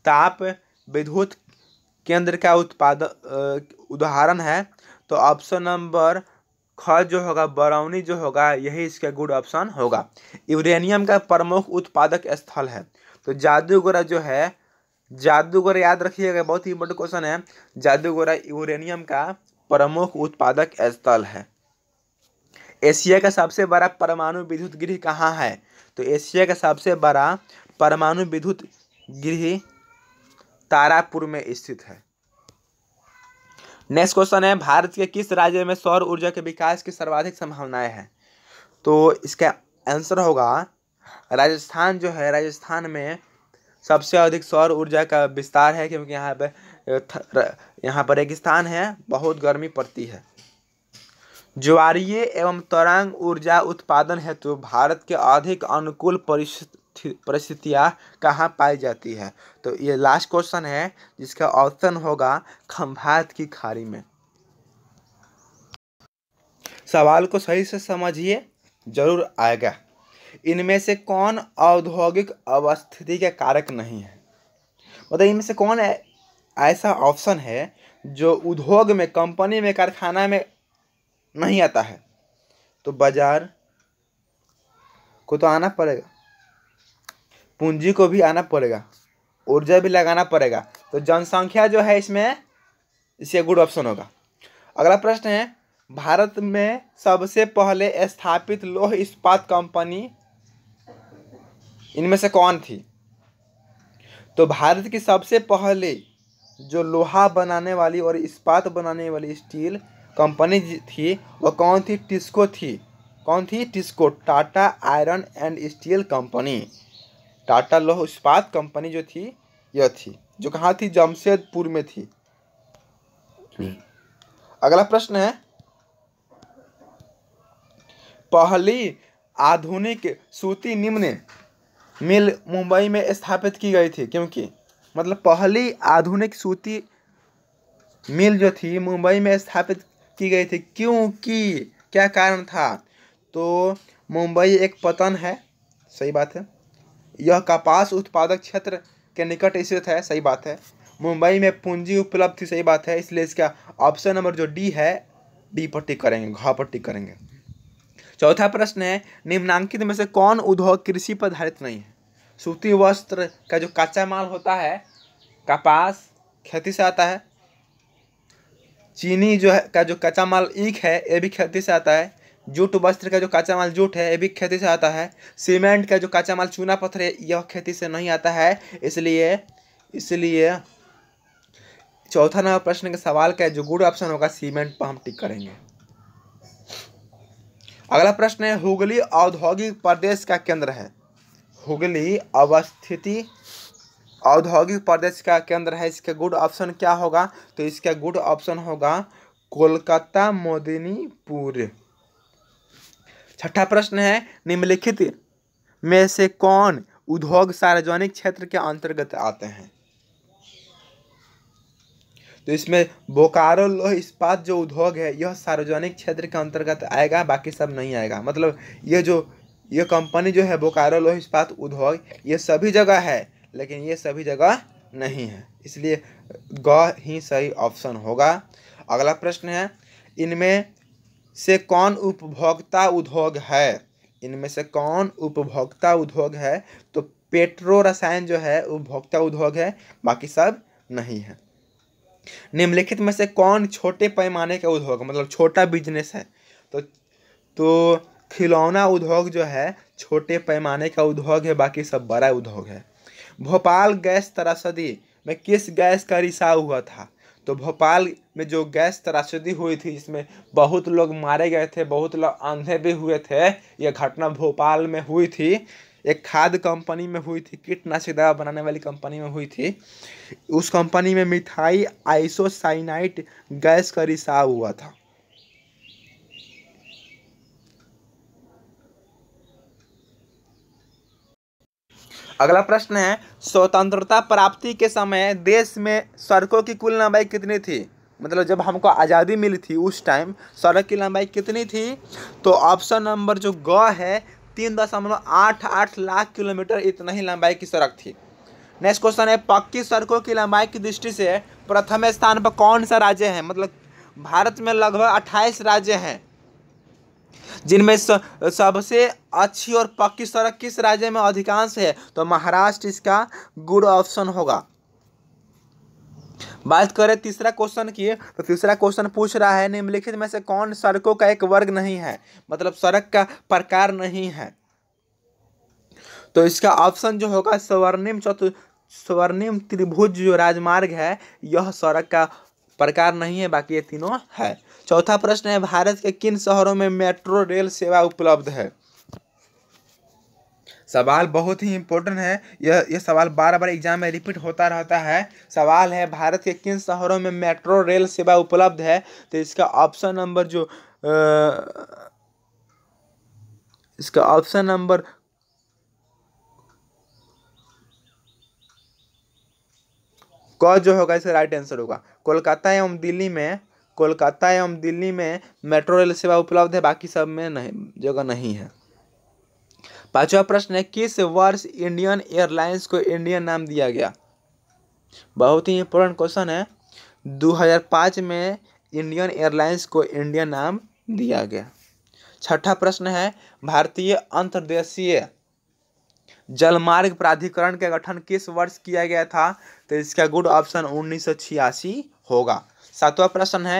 ताप विद्युत केंद्र का उत्पाद उदाहरण है तो ऑप्शन नंबर ख जो होगा बरौनी जो होगा यही इसका गुड ऑप्शन होगा यूरेनियम का प्रमुख उत्पादक स्थल है तो जादूगोरा जो है जादूगोरा याद रखिएगा बहुत ही इंपॉर्टेंट क्वेश्चन है जादूगोरा यूरेनियम का प्रमुख उत्पादक स्थल है एशिया का सबसे बड़ा परमाणु विद्युत गृह कहाँ है तो एशिया का सबसे बड़ा परमाणु विद्युत गृह तारापुर में स्थित है नेक्स्ट क्वेश्चन है भारत के किस राज्य में सौर ऊर्जा के विकास की सर्वाधिक संभावनाएं हैं तो इसका आंसर होगा राजस्थान जो है राजस्थान में सबसे अधिक सौर ऊर्जा का विस्तार है क्योंकि यहाँ पर यहाँ पर रेगिस्तान है बहुत गर्मी पड़ती है ज्वारीय एवं तरंग ऊर्जा उत्पादन हेतु भारत के अधिक अनुकूल परिस्थिति परिस्थितियाँ कहाँ पाई जाती है तो ये लास्ट क्वेश्चन है जिसका ऑप्शन होगा खंभात की खाड़ी में सवाल को सही से समझिए जरूर आएगा इनमें से कौन औद्योगिक अवस्थिति का कारक नहीं है मतलब इनमें से कौन ऐसा ऑप्शन है जो उद्योग में कंपनी में कारखाना में नहीं आता है तो बाजार को तो आना पड़ेगा पूंजी को भी आना पड़ेगा ऊर्जा भी लगाना पड़ेगा तो जनसंख्या जो है इसमें इसे गुड ऑप्शन होगा अगला प्रश्न है भारत में सबसे पहले स्थापित लोह इस्पात कंपनी इनमें से कौन थी तो भारत की सबसे पहले जो लोहा बनाने वाली और इस्पात बनाने वाली स्टील कंपनी थी वह कौन थी टिस्को थी कौन थी TISCO Tata iron and steel company Tata लोह इस्पात कंपनी जो थी यह थी जो कहाँ थी जमशेदपुर में थी अगला प्रश्न है पहली आधुनिक सूती निम्न मिल मुंबई में स्थापित की गई थी क्योंकि मतलब पहली आधुनिक सूती मिल जो थी मुंबई में स्थापित की गई थी क्योंकि क्या कारण था तो मुंबई एक पतन है सही बात है यह कपास उत्पादक क्षेत्र के निकट स्थित है सही बात है मुंबई में पूंजी उपलब्ध थी सही बात है इसलिए इसका ऑप्शन नंबर जो डी है डी पर टिक करेंगे घ पर टिक करेंगे चौथा प्रश्न है निम्नांकित में से कौन उद्योग कृषि पर आधारित नहीं है सूती वस्त्र का जो कच्चा माल होता है कपास खेती से आता है चीनी जो है का जो कच्चा माल ईख है ये भी खेती से आता है जूट वस्त्र का जो काचा माल जूट है ये भी खेती से आता है सीमेंट का जो काचा माल चूना पत्थर है यह खेती से नहीं आता है इसलिए इसलिए चौथा नंबर प्रश्न के सवाल का जो गुड ऑप्शन होगा सीमेंट पर हम टिक करेंगे अगला प्रश्न है हुगली औद्योगिक प्रदेश का केंद्र है हुगली अवस्थिति औद्योगिक प्रदेश का केंद्र है इसका गुड ऑप्शन क्या होगा तो इसका गुड ऑप्शन होगा कोलकाता मोदिनीपुर छठा प्रश्न है निम्नलिखित में से कौन उद्योग सार्वजनिक क्षेत्र के अंतर्गत आते हैं तो इसमें बोकारो लोह इस्पात जो उद्योग है यह सार्वजनिक क्षेत्र के अंतर्गत आएगा बाकी सब नहीं आएगा मतलब ये जो ये कंपनी जो है बोकारो लोह इस्पात उद्योग ये सभी जगह है लेकिन ये सभी जगह नहीं है इसलिए ग ही सही ऑप्शन होगा अगला प्रश्न है इनमें से कौन उपभोक्ता उद्योग है इनमें से कौन उपभोक्ता उद्योग है तो पेट्रो रसायन जो है उपभोक्ता उद्योग है बाकी सब नहीं है निम्नलिखित में से कौन छोटे पैमाने का उद्योग मतलब छोटा बिजनेस है तो तो खिलौना उद्योग जो है छोटे पैमाने का उद्योग है बाकी सब बड़ा उद्योग है भोपाल गैस त्रासदी में किस गैस का रिसाव हुआ था तो भोपाल में जो गैस त्रासदी हुई थी जिसमें बहुत लोग मारे गए थे बहुत लोग अंधे भी हुए थे यह घटना भोपाल में हुई थी एक खाद कंपनी में हुई थी कीटनाशक दवा बनाने वाली कंपनी में हुई थी उस कंपनी में मिठाई आइसोसाइनाइट गैस का रिसाव हुआ था अगला प्रश्न है स्वतंत्रता प्राप्ति के समय देश में सड़कों की कुल लंबाई कितनी थी मतलब जब हमको आज़ादी मिली थी उस टाइम सड़क की लंबाई कितनी थी तो ऑप्शन नंबर जो ग है तीन दशमलव आठ आठ लाख किलोमीटर इतना ही लंबाई की सड़क थी नेक्स्ट क्वेश्चन है पक्की सड़कों की लंबाई की दृष्टि से प्रथम स्थान पर कौन सा राज्य है मतलब भारत में लगभग अट्ठाईस राज्य हैं जिनमें सबसे अच्छी और पक्की सड़क किस राज्य में अधिकांश है तो महाराष्ट्र इसका गुड ऑप्शन होगा बात करें तीसरा क्वेश्चन की तो तीसरा क्वेश्चन पूछ रहा है निम्नलिखित में से कौन सड़कों का एक वर्ग नहीं है मतलब सड़क का प्रकार नहीं है तो इसका ऑप्शन जो होगा स्वर्णिम चतु स्वर्णिम त्रिभुज जो राजमार्ग है यह सड़क का प्रकार नहीं है बाकी ये तीनों है चौथा प्रश्न है भारत के किन शहरों में मेट्रो रेल सेवा उपलब्ध है सवाल बहुत ही इम्पोर्टेंट है यह यह सवाल बार बार एग्जाम में रिपीट होता रहता है सवाल है भारत के किन शहरों में मेट्रो रेल सेवा उपलब्ध है तो इसका ऑप्शन नंबर जो आ, इसका ऑप्शन नंबर क जो होगा इसका राइट आंसर होगा कोलकाता एवं दिल्ली में कोलकाता एवं दिल्ली में मेट्रो रेल सेवा उपलब्ध है बाकी सब में नहीं जगह नहीं है पांचवा प्रश्न है किस वर्ष इंडियन एयरलाइंस को इंडियन नाम दिया गया बहुत ही इंपोर्टेंट क्वेश्चन है 2005 में इंडियन एयरलाइंस को इंडियन नाम दिया गया छठा प्रश्न है भारतीय अंतर्देशीय जलमार्ग प्राधिकरण का गठन किस वर्ष किया गया था तो इसका गुड ऑप्शन उन्नीस होगा सातवां प्रश्न है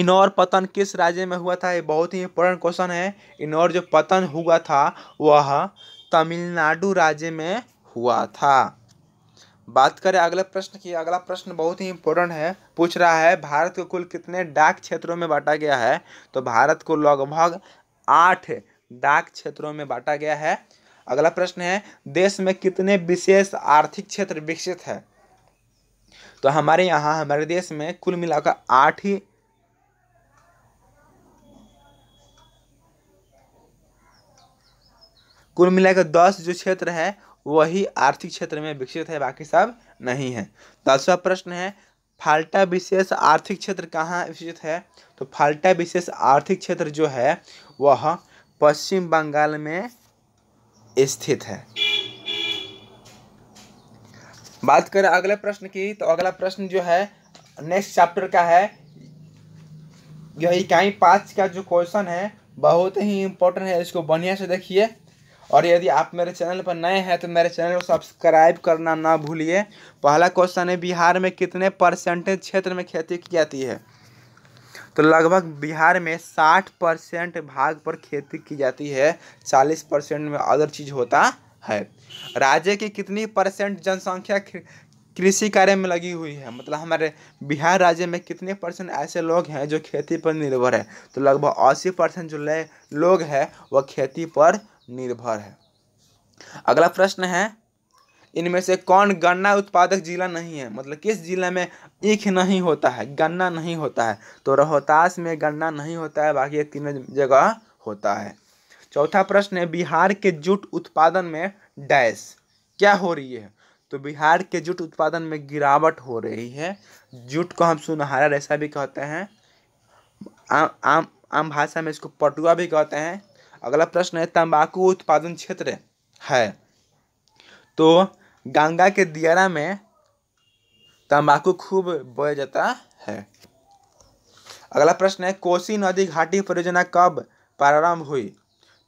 इनौर पतन किस राज्य में हुआ था ये बहुत ही इंपॉर्टेंट क्वेश्चन है इनौर जो पतन हुआ था वह तमिलनाडु राज्य में हुआ था बात करें अगले प्रश्न की अगला प्रश्न बहुत ही इंपॉर्टेंट है पूछ रहा है भारत को कुल कितने डाक क्षेत्रों में बांटा गया है तो भारत को लगभग आठ डाक क्षेत्रों में बांटा गया है अगला प्रश्न है देश में कितने विशेष आर्थिक क्षेत्र विकसित है तो हमारे यहाँ हमारे देश में कुल मिलाकर आठ ही कुल मिलाकर दस जो क्षेत्र है वही आर्थिक क्षेत्र में विकसित है बाकी सब नहीं है दसवा तो प्रश्न है फाल्टा विशेष आर्थिक क्षेत्र कहाँ विकसित है तो फाल्टा विशेष आर्थिक क्षेत्र जो है वह पश्चिम बंगाल में स्थित है बात करें अगले प्रश्न की तो अगला प्रश्न जो है नेक्स्ट चैप्टर का है यह इकाई पाँच का जो क्वेश्चन है बहुत ही इम्पोर्टेंट है इसको बढ़िया से देखिए और यदि आप मेरे चैनल पर नए हैं तो मेरे चैनल को सब्सक्राइब करना ना भूलिए पहला क्वेश्चन है बिहार में कितने परसेंटेज क्षेत्र में खेती की जाती है तो लगभग बिहार में साठ परसेंट भाग पर खेती की जाती है चालीस परसेंट में अदर चीज़ होता है राज्य की कितनी परसेंट जनसंख्या कृषि कार्य में लगी हुई है मतलब हमारे बिहार राज्य में कितने परसेंट ऐसे लोग हैं जो खेती पर निर्भर है तो लगभग अस्सी परसेंट जो लोग हैं वह खेती पर निर्भर है अगला प्रश्न है इनमें से कौन गन्ना उत्पादक जिला नहीं है मतलब किस जिले में ईख नहीं होता है गन्ना नहीं होता है तो रोहतास में गन्ना नहीं होता है बाकी ये तीनों जगह होता है चौथा प्रश्न है बिहार के जूट उत्पादन में डैश क्या हो रही है तो बिहार के जूट उत्पादन में गिरावट हो रही है जूट को हम सुनहरा रेशा भी कहते हैं आम आम आम भाषा में इसको पटुआ भी कहते हैं अगला प्रश्न है तंबाकू उत्पादन क्षेत्र है तो गंगा के दियारा में तंबाकू खूब बोया जाता है अगला प्रश्न है कोसी नदी घाटी परियोजना कब प्रारंभ हुई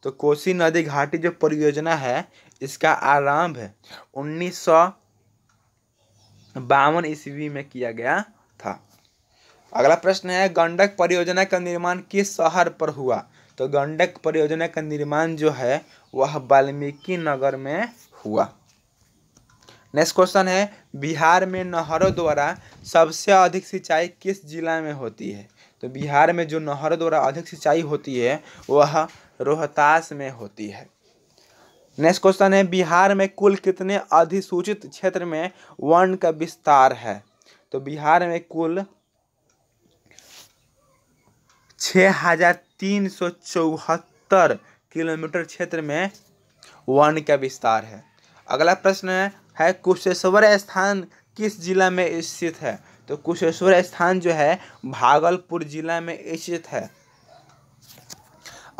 तो कोसी नदी घाटी जो परियोजना है इसका आरंभ उन्नीस सौ बावन ईस्वी में किया गया था अगला प्रश्न है गंडक परियोजना का निर्माण किस शहर पर हुआ तो गंडक परियोजना का निर्माण जो है वह वाल्मीकि नगर में हुआ नेक्स्ट क्वेश्चन है बिहार में नहरों द्वारा सबसे अधिक सिंचाई किस जिला में होती है तो बिहार में जो नहरों द्वारा अधिक सिंचाई होती है वह रोहतास में होती है नेक्स्ट क्वेश्चन है बिहार में कुल कितने अधिसूचित क्षेत्र में वर्ण का विस्तार है तो बिहार में कुल छः हजार तीन सौ चौहत्तर किलोमीटर क्षेत्र में वर्ण का विस्तार है अगला प्रश्न है, है कुशेश्वर स्थान किस जिला में स्थित है तो कुशेश्वर स्थान जो है भागलपुर जिला में स्थित है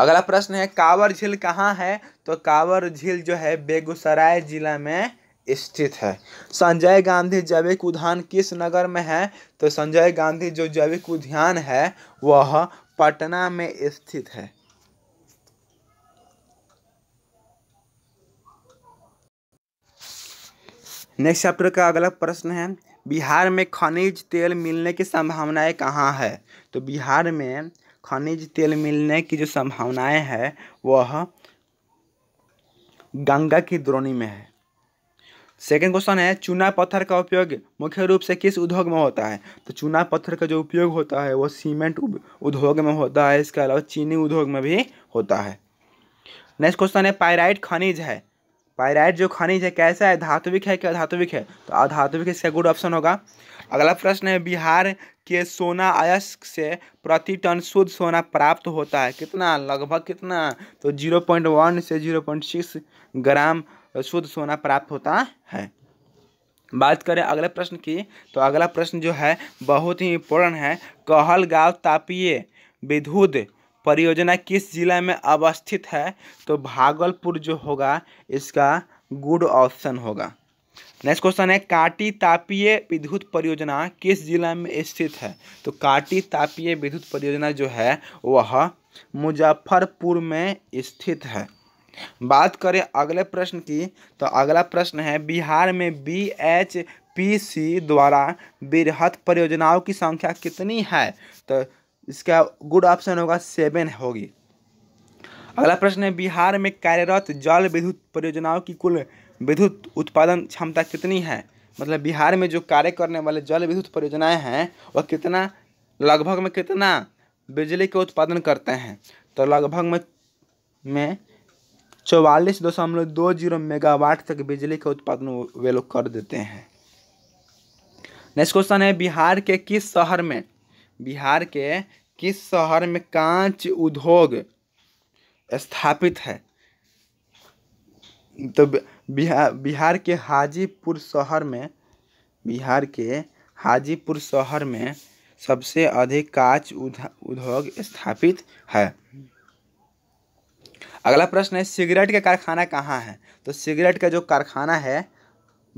अगला प्रश्न है कावर झील कहाँ है तो कांवर झील जो है बेगूसराय जिला में स्थित है संजय गांधी जैविक उद्यान किस नगर में है तो संजय गांधी जो जैविक उद्यान है वह पटना में स्थित है नेक्स्ट चैप्टर का अगला प्रश्न है बिहार में खनिज तेल मिलने की संभावनाएं कहाँ है तो बिहार में खनिज तेल मिलने की जो संभावनाएं है वह गंगा की द्रोणी में है सेकेंड क्वेश्चन है चूना पत्थर का उपयोग मुख्य रूप से किस उद्योग में होता है तो चूना पत्थर का जो उपयोग होता है वो सीमेंट उद्योग में होता है इसके अलावा चीनी उद्योग में भी होता है नेक्स्ट क्वेश्चन है पायराइट खनिज है पायराइट जो खनिज है कैसा है धात्विक है क्या अधात्विक है तो अधात्विक इसका गुड ऑप्शन होगा अगला प्रश्न है बिहार के सोना अयस्क से प्रति टन शुद्ध सोना प्राप्त होता है कितना लगभग कितना तो जीरो पॉइंट वन से जीरो पॉइंट सिक्स ग्राम शुद्ध सोना प्राप्त होता है बात करें अगले प्रश्न की तो अगला प्रश्न जो है बहुत ही इम्पोर्टेंट है कहलगांव तापीय विद्युत परियोजना किस जिला में अवस्थित है तो भागलपुर जो होगा इसका गुड ऑप्शन होगा नेक्स्ट क्वेश्चन है काटी तापीय विद्युत परियोजना किस जिला में स्थित है तो काटी तापीय विद्युत परियोजना जो है वह मुजफ्फरपुर में स्थित है बात करें अगले प्रश्न की तो अगला प्रश्न है बिहार में बी एच पी सी द्वारा बृहत परियोजनाओं की संख्या कितनी है तो इसका गुड ऑप्शन होगा सेवन होगी अगला प्रश्न है बिहार में कार्यरत जल विद्युत परियोजनाओं की कुल विद्युत उत्पादन क्षमता कितनी है मतलब बिहार में जो कार्य करने वाले जल विद्युत परियोजनाएँ हैं वह कितना लगभग में कितना बिजली के उत्पादन करते हैं तो लगभग में में चौवालीस दशमलव दो जीरो मेगावाट तक बिजली का उत्पादन वे लोग कर देते हैं नेक्स्ट क्वेश्चन है बिहार के किस शहर में बिहार के किस शहर में कांच उद्योग स्थापित है तो बिहार बिहार के हाजीपुर शहर में बिहार के हाजीपुर शहर में सबसे अधिक काच उद्योग स्थापित है अगला प्रश्न है सिगरेट का कारखाना कहाँ है तो सिगरेट का जो कारखाना है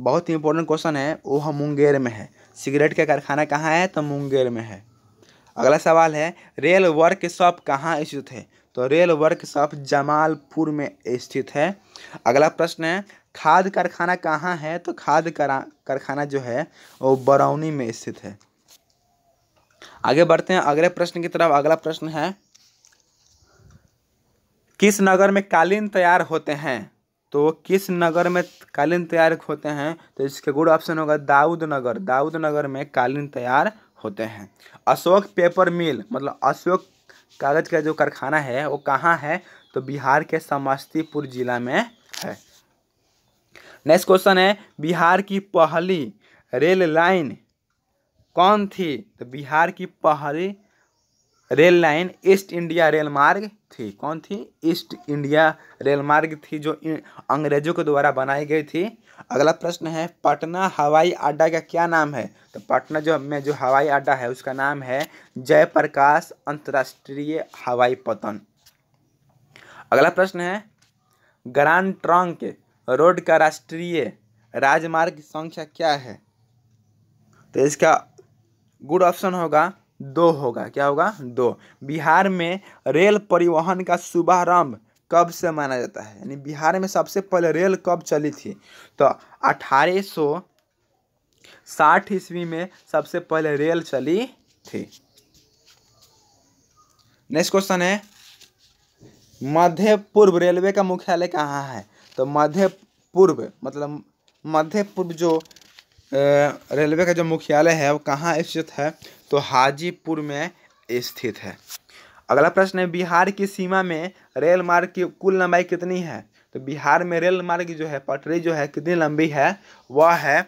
बहुत ही इंपॉर्टेंट क्वेश्चन है वो हम मुंगेर में है सिगरेट का कारखाना कहाँ है तो मुंगेर में है अगला सवाल है रेल वर्क शॉप कहाँ स्थित है तो रेल वर्कशॉप जमालपुर में स्थित है अगला प्रश्न है खाद कारखाना कहाँ है तो खाद कारखाना जो है वो बरौनी में स्थित है आगे बढ़ते हैं अगले प्रश्न की तरफ अगला प्रश्न है किस नगर में कालीन तैयार होते हैं तो किस नगर में कालीन तैयार होते हैं तो इसका गुड ऑप्शन होगा दाऊद नगर दाऊद नगर में कालीन तैयार होते हैं अशोक पेपर मिल मतलब अशोक कागज़ का जो कारखाना है वो कहाँ है तो बिहार के समस्तीपुर जिला में है नेक्स्ट क्वेश्चन है बिहार की पहली रेल लाइन कौन थी तो बिहार की पहली rail line East India rail मार्ग थी कौन थी ईस्ट इंडिया रेल मार्ग थी जो अंग्रेजों के द्वारा बनाई गई थी अगला प्रश्न है पटना हवाई अड्डा का क्या नाम है तो पटना जो में जो हवाई अड्डा है उसका नाम है जयप्रकाश अंतर्राष्ट्रीय हवाई पतन अगला प्रश्न है ग्रांड ट्रंक रोड का राष्ट्रीय राजमार्ग संख्या क्या है तो इसका गुड ऑप्शन होगा दो होगा क्या होगा दो बिहार में रेल परिवहन का शुभारंभ कब से माना जाता है यानी बिहार में सबसे पहले रेल कब चली थी तो अठारह सौ साठ ईस्वी में सबसे पहले रेल चली थी नेक्स्ट क्वेश्चन है मध्य पूर्व रेलवे का मुख्यालय कहाँ है तो मध्य पूर्व मतलब मध्य पूर्व जो रेलवे का जो मुख्यालय है वो कहाँ स्थित है तो हाजीपुर में स्थित है अगला प्रश्न है बिहार की सीमा में रेल मार्ग की कुल लंबाई कितनी है तो बिहार में रेल मार्ग जो है पटरी जो है कितनी लंबी है वह है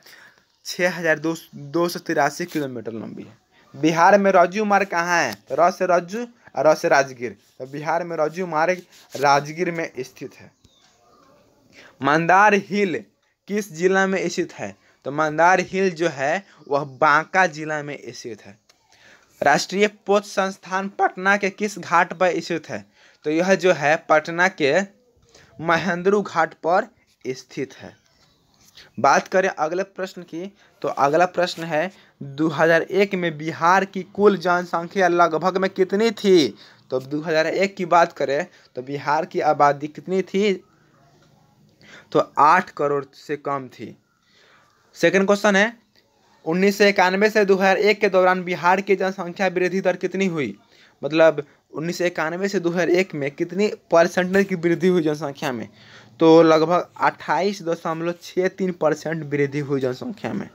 छः हज़ार दो दो सौ तिरासी किलोमीटर लंबी है बिहार में रजू मार्ग कहाँ है तो रस से रज्जू और रस से राजगीर तो बिहार में रजू मार्ग राजगीर में स्थित है मंदार हिल किस जिला में स्थित है तो मंदार हिल जो है वह बांका जिला में स्थित है राष्ट्रीय पोत संस्थान पटना के किस घाट पर स्थित है तो यह जो है पटना के महेंद्रू घाट पर स्थित है बात करें अगले प्रश्न की तो अगला प्रश्न है 2001 में बिहार की कुल जनसंख्या लगभग में कितनी थी तो 2001 की बात करें तो बिहार की आबादी कितनी थी तो आठ करोड़ से कम थी सेकंड क्वेश्चन है उन्नीस से दो के दौरान बिहार की जनसंख्या वृद्धि दर कितनी हुई मतलब उन्नीस सौ इक्यानवे से दो में कितनी परसेंटेज की वृद्धि हुई जनसंख्या में तो लगभग अट्ठाईस दशमलव छः तीन परसेंट वृद्धि हुई जनसंख्या में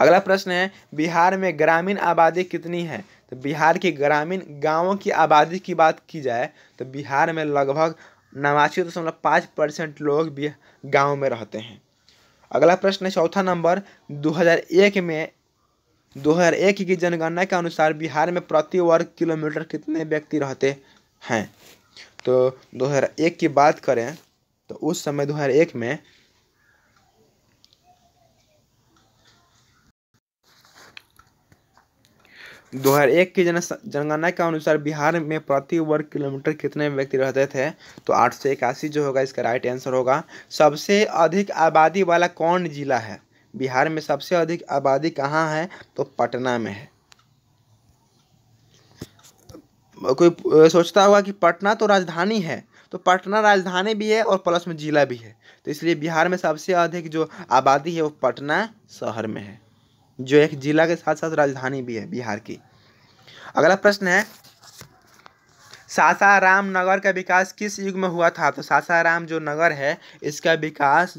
अगला प्रश्न है बिहार में ग्रामीण आबादी कितनी है तो बिहार की ग्रामीण गांवों की आबादी की बात की जाए तो बिहार में लगभग नवासी दशमलव पाँच परसेंट लोग भी गाँव में रहते हैं अगला प्रश्न है चौथा नंबर 2001 में 2001 की जनगणना के अनुसार बिहार में प्रति वर्ग किलोमीटर कितने व्यक्ति रहते हैं तो 2001 की बात करें तो उस समय 2001 में दो हज़ार एक की जन जनगणना के अनुसार बिहार में प्रति वर्ग किलोमीटर कितने व्यक्ति रहते थे तो आठ सौ इक्यासी जो होगा इसका राइट आंसर होगा सबसे अधिक आबादी वाला कौन जिला है बिहार में सबसे अधिक आबादी कहाँ है तो पटना में है कोई सोचता होगा कि पटना तो राजधानी है तो पटना राजधानी भी है और प्लस में जिला भी है तो इसलिए बिहार में सबसे अधिक जो आबादी है वो पटना शहर में है जो एक जिला के साथ साथ राजधानी भी है बिहार की अगला प्रश्न है सासाराम नगर का विकास किस युग में हुआ था तो सासाराम जो नगर है इसका विकास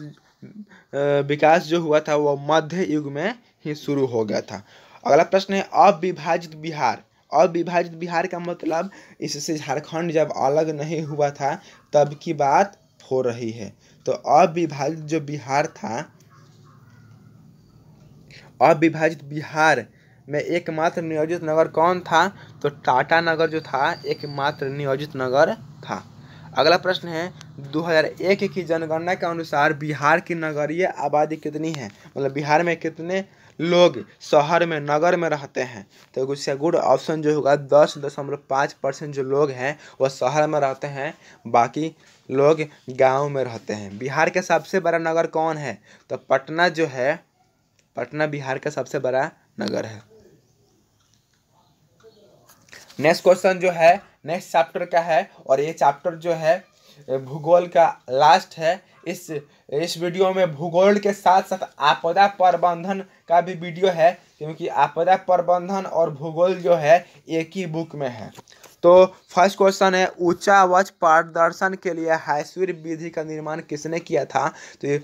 विकास जो हुआ था वो मध्य युग में ही शुरू हो गया था अगला प्रश्न है अविभाजित बिहार अविभाजित बिहार का मतलब इससे झारखंड जब अलग नहीं हुआ था तब की बात हो रही है तो अविभाजित जो बिहार था अविभाजित बिहार में एकमात्र नियोजित नगर कौन था तो टाटा नगर जो था एकमात्र नियोजित नगर था अगला प्रश्न है 2001 की जनगणना के अनुसार बिहार की नगरीय आबादी कितनी है मतलब बिहार में कितने लोग शहर में नगर में रहते हैं तो उसका गुड ऑप्शन जो होगा दस दशमलव पाँच परसेंट जो लोग हैं वह शहर में रहते हैं बाकी लोग गांव में रहते हैं बिहार का सबसे बड़ा नगर कौन है तो पटना जो है पटना बिहार का सबसे बड़ा नगर है नेक्स्ट क्वेश्चन जो है नेक्स्ट चैप्टर का है और ये चैप्टर जो है भूगोल का लास्ट है इस इस वीडियो में भूगोल के साथ साथ आपदा प्रबंधन का भी वीडियो है क्योंकि आपदा प्रबंधन और भूगोल जो है एक ही बुक में है तो फर्स्ट क्वेश्चन है ऊंचा वच पारदर्शन के लिए हाईस्वीर विधि का निर्माण किसने किया था तो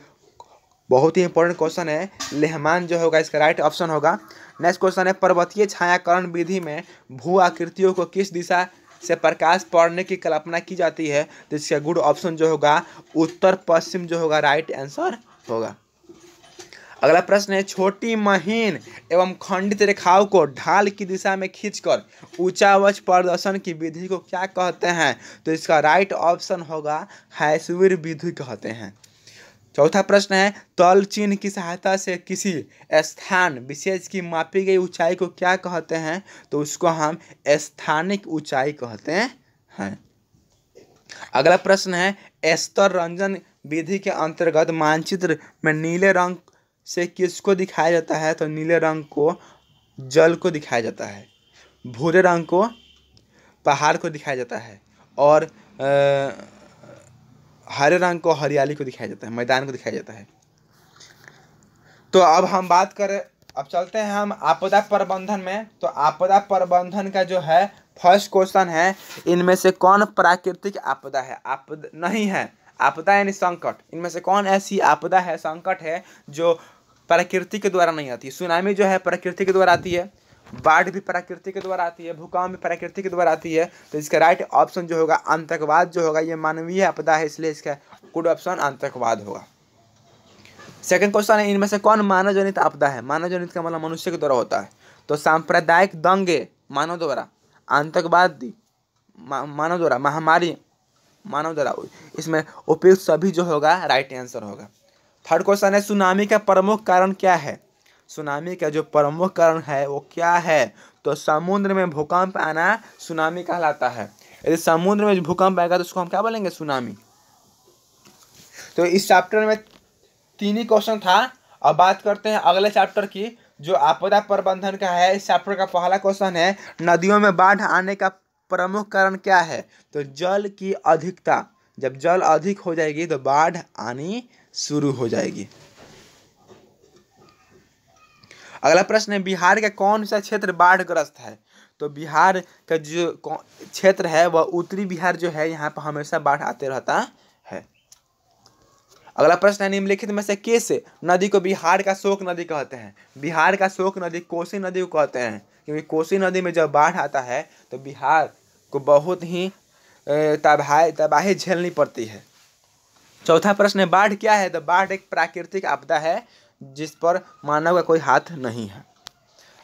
बहुत ही इंपॉर्टेंट क्वेश्चन है लेहमान जो होगा इसका राइट ऑप्शन होगा नेक्स्ट क्वेश्चन है पर्वतीय छायाकरण विधि में भू आकृतियों को किस दिशा से प्रकाश पड़ने की कल्पना की जाती है तो इसका गुड ऑप्शन जो होगा उत्तर पश्चिम जो होगा राइट आंसर होगा अगला प्रश्न है छोटी महीन एवं खंडित रेखाओं को ढाल की दिशा में खींचकर ऊंचावच प्रदर्शन की विधि को क्या कहते हैं तो इसका राइट ऑप्शन होगा हैसवीर विधि कहते हैं चौथा प्रश्न है तल चिन्ह की सहायता से किसी स्थान विशेष की मापी गई ऊंचाई को क्या कहते हैं तो उसको हम स्थानिक ऊंचाई कहते हैं अगला प्रश्न है स्तर रंजन विधि के अंतर्गत मानचित्र में नीले रंग से किसको दिखाया जाता है तो नीले रंग को जल को दिखाया जाता है भूरे रंग को पहाड़ को दिखाया जाता है और आ, हरे रंग को हरियाली को दिखाया जाता है मैदान को दिखाया जाता है तो अब हम बात करें अब चलते हैं हम आपदा प्रबंधन में तो आपदा प्रबंधन का जो है फर्स्ट क्वेश्चन है इनमें से कौन प्राकृतिक आपदा है आपदा नहीं है आपदा यानी संकट इनमें से कौन ऐसी आपदा है संकट है जो प्रकृति के द्वारा नहीं आती सुनामी जो है प्रकृति के द्वारा आती है बाढ़ भी प्रकृति के द्वारा आती है भूकंप भी प्रकृति के द्वारा आती है तो इसका राइट ऑप्शन जो होगा आतंकवाद जो होगा ये मानवीय आपदा है इसलिए इसका गुड ऑप्शन आतंकवाद होगा सेकंड क्वेश्चन है इनमें से कौन मानव जनित आपदा है मानव जनित का मतलब मनुष्य के द्वारा होता है तो सांप्रदायिक दंगे मानव द्वारा आतंकवाद मानव द्वारा महामारी मानव द्वारा इसमें उपयुक्त सभी जो होगा राइट आंसर होगा थर्ड क्वेश्चन है सुनामी का प्रमुख कारण क्या है सुनामी का जो प्रमुख कारण है वो क्या है तो समुद्र में भूकंप आना सुनामी कहलाता है यदि समुद्र में भूकंप आएगा तो उसको हम क्या बोलेंगे सुनामी तो इस चैप्टर में तीन ही क्वेश्चन था अब बात करते हैं अगले चैप्टर की जो आपदा प्रबंधन का है इस चैप्टर का पहला क्वेश्चन है नदियों में बाढ़ आने का प्रमुख कारण क्या है तो जल की अधिकता जब जल अधिक हो जाएगी तो बाढ़ आनी शुरू हो जाएगी अगला प्रश्न है बिहार का कौन सा क्षेत्र बाढ़ग्रस्त है तो बिहार का जो क्षेत्र है वह उत्तरी बिहार जो है यहाँ पर हमेशा बाढ़ आते रहता है अगला प्रश्न है निम्नलिखित में से किस नदी को बिहार का शोक नदी कहते हैं बिहार का शोक नदी कोसी नदी को कहते हैं क्योंकि कोसी नदी में जब बाढ़ आता है तो बिहार को बहुत ही तबाही तबाही झेलनी पड़ती है चौथा प्रश्न है बाढ़ क्या है तो बाढ़ एक प्राकृतिक आपदा है जिस पर मानव का कोई हाथ नहीं है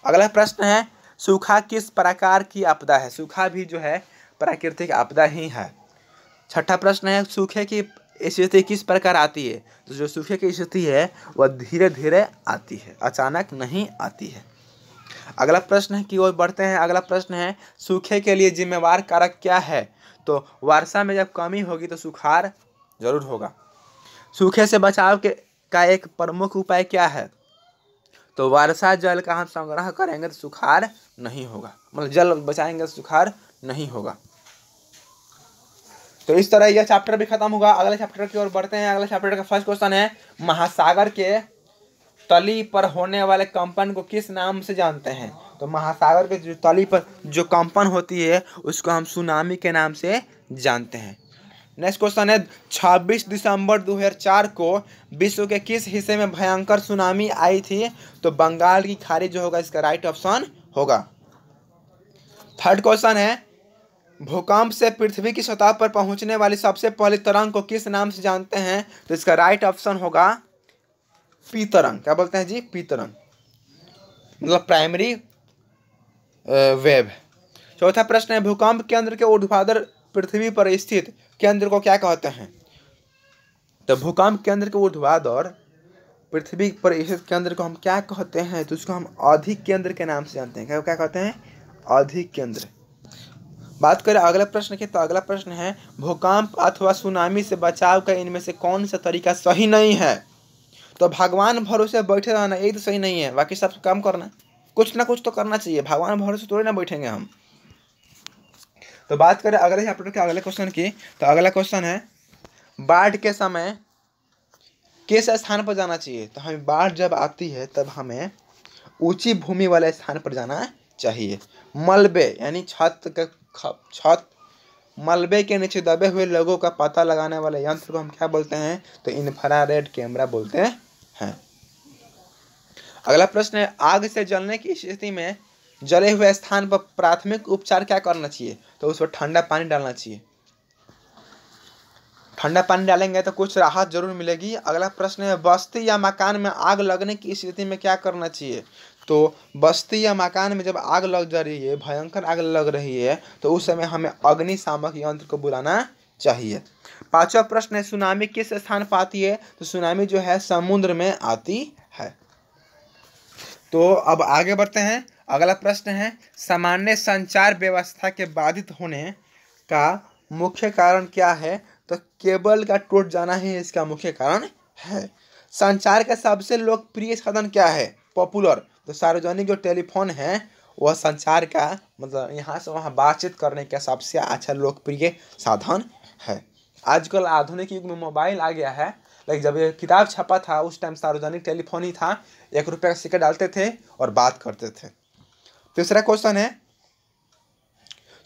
अगला प्रश्न है सूखा किस प्रकार की आपदा है सूखा भी जो है प्राकृतिक आपदा ही है छठा प्रश्न है सूखे की स्थिति किस प्रकार आती है तो जो सूखे की स्थिति है वह धीरे धीरे आती है अचानक नहीं आती है अगला प्रश्न कि वो बढ़ते हैं अगला प्रश्न है सूखे के लिए जिम्मेवार कारक क्या है तो वर्षा में जब कमी होगी तो सुखार जरूर होगा सूखे से बचाव के का एक प्रमुख उपाय क्या है तो वर्षा जल का हम संग्रह करेंगे तो सुखाड़ नहीं होगा मतलब जल बचाएंगे तो सुखाड़ नहीं होगा तो इस तरह यह चैप्टर भी खत्म होगा अगले चैप्टर की ओर बढ़ते हैं अगले चैप्टर का फर्स्ट क्वेश्चन है महासागर के तली पर होने वाले कंपन को किस नाम से जानते हैं तो महासागर के जो तली पर जो कंपन होती है उसको हम सुनामी के नाम से जानते हैं नेक्स्ट क्वेश्चन है 26 दिसंबर 2004 को विश्व के किस हिस्से में भयंकर सुनामी आई थी तो बंगाल की खाड़ी जो होगा इसका राइट ऑप्शन होगा थर्ड क्वेश्चन है भूकंप से पृथ्वी की सतह पर पहुंचने वाली सबसे पहली तरंग को किस नाम से जानते हैं तो इसका राइट ऑप्शन होगा पी तरंग क्या बोलते हैं जी पी तरंग मतलब प्राइमरी वेब चौथा प्रश्न है भूकंप केंद्र के ऊर्ध्वाधर पृथ्वी पर स्थित केंद्र को क्या कहते हैं तो भूकंप केंद्र के ऊर्ध्वाध और पृथ्वी पर स्थित केंद्र को हम क्या कहते हैं तो उसको हम अधिक केंद्र के नाम से जानते हैं क्या क्या कहते हैं अधिक केंद्र बात करें अगला प्रश्न की तो अगला प्रश्न है भूकंप अथवा सुनामी से बचाव का इनमें से कौन सा तरीका सही नहीं है तो भगवान भरोसे बैठे रहना यही तो सही नहीं है बाकी सब काम करना कुछ ना कुछ तो करना चाहिए भगवान भरोसे थोड़े ना बैठेंगे हम तो बात करें अगले चैप्टर के अगले क्वेश्चन की तो अगला क्वेश्चन है बाढ़ के समय किस स्थान पर जाना चाहिए तो हमें बाढ़ जब आती है तब हमें ऊंची भूमि वाले स्थान पर जाना चाहिए मलबे यानी छत का छत मलबे के नीचे दबे हुए लोगों का पता लगाने वाले यंत्र को हम क्या बोलते हैं तो इन्फ्रारेड कैमरा बोलते हैं अगला प्रश्न है आग से जलने की स्थिति में जले हुए स्थान पर प्राथमिक उपचार क्या करना चाहिए तो उस पर ठंडा पानी डालना चाहिए ठंडा पानी डालेंगे तो कुछ राहत जरूर मिलेगी अगला प्रश्न है बस्ती या मकान में आग लगने की स्थिति में क्या करना चाहिए तो बस्ती या मकान में जब आग लग जा रही है भयंकर आग लग रही है तो उस समय हमें अग्निशामक यंत्र को बुलाना चाहिए पांचवा प्रश्न है सुनामी किस स्थान पर आती है तो सुनामी जो है समुद्र में आती है तो अब आगे बढ़ते हैं अगला प्रश्न है सामान्य संचार व्यवस्था के बाधित होने का मुख्य कारण क्या है तो केबल का टूट जाना ही इसका मुख्य कारण है संचार का सबसे लोकप्रिय साधन क्या है पॉपुलर तो सार्वजनिक जो टेलीफोन है वह संचार का मतलब यहाँ से वहाँ बातचीत करने का सबसे अच्छा लोकप्रिय साधन है आजकल आधुनिक युग में मोबाइल आ गया है लेकिन जब ये किताब छपा था उस टाइम सार्वजनिक टेलीफोन ही था एक रुपये का सिक्का डालते थे और बात करते थे तीसरा क्वेश्चन है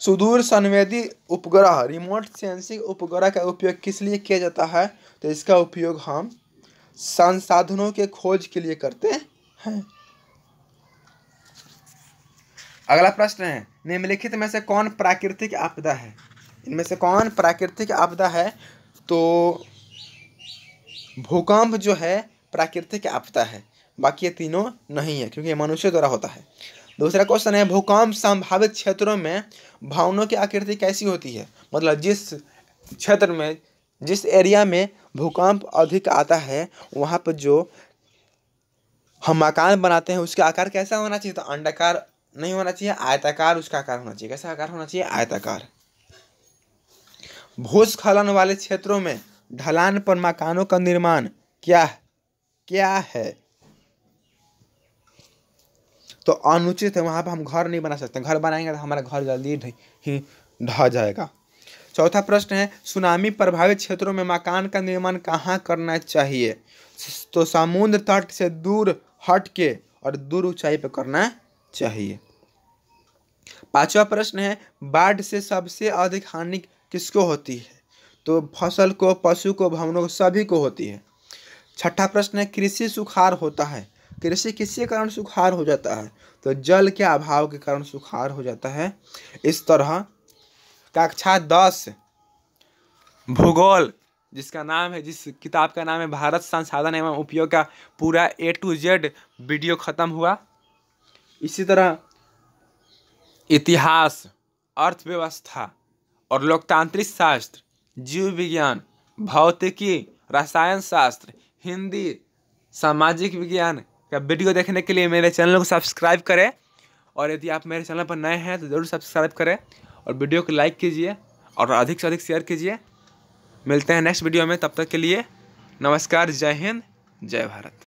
सुदूर संवेदी उपग्रह रिमोट सेंसिंग उपग्रह का उपयोग किस लिए किया जाता है तो इसका उपयोग हम संसाधनों के खोज के लिए करते हैं अगला प्रश्न है निम्नलिखित में से कौन प्राकृतिक आपदा है इनमें से कौन प्राकृतिक आपदा है तो भूकंप जो है प्राकृतिक आपदा है बाकी ये तीनों नहीं है क्योंकि ये मनुष्य द्वारा होता है दूसरा क्वेश्चन है भूकंप संभावित क्षेत्रों में भवनों की आकृति कैसी होती है मतलब जिस क्षेत्र में जिस एरिया में भूकंप अधिक आता है वहाँ पर जो हम मकान बनाते हैं उसका आकार कैसा होना चाहिए तो अंडाकार नहीं होना चाहिए आयताकार उसका आकार होना चाहिए कैसा आकार होना चाहिए आयताकार भूस्खलन वाले क्षेत्रों में ढलान पर मकानों का निर्माण क्या क्या है तो अनुचित है वहाँ पर हम घर नहीं बना सकते घर बनाएंगे तो हमारा घर जल्दी ही ढह जाएगा चौथा प्रश्न है सुनामी प्रभावित क्षेत्रों में मकान का निर्माण कहाँ करना चाहिए तो समुद्र तट से दूर हट के और दूर ऊंचाई पर करना चाहिए पांचवा प्रश्न है बाढ़ से सबसे अधिक हानि किसको होती है तो फसल को पशु को भवनों को सभी को होती है छठा प्रश्न है कृषि सुखार होता है कृषि किसी कारण सुखार हो जाता है तो जल के अभाव के कारण सुखार हो जाता है इस तरह कक्षा दस भूगोल जिसका नाम है जिस किताब का नाम है भारत संसाधन एवं उपयोग का पूरा ए टू जेड वीडियो ख़त्म हुआ इसी तरह इतिहास अर्थव्यवस्था और लोकतांत्रिक शास्त्र जीव विज्ञान भौतिकी रसायन शास्त्र हिंदी सामाजिक विज्ञान या वीडियो देखने के लिए मेरे चैनल को सब्सक्राइब करें और यदि आप मेरे चैनल पर नए हैं तो ज़रूर सब्सक्राइब करें और वीडियो को लाइक कीजिए और अधिक से अधिक शेयर कीजिए मिलते हैं नेक्स्ट वीडियो में तब तक के लिए नमस्कार जय हिंद जय भारत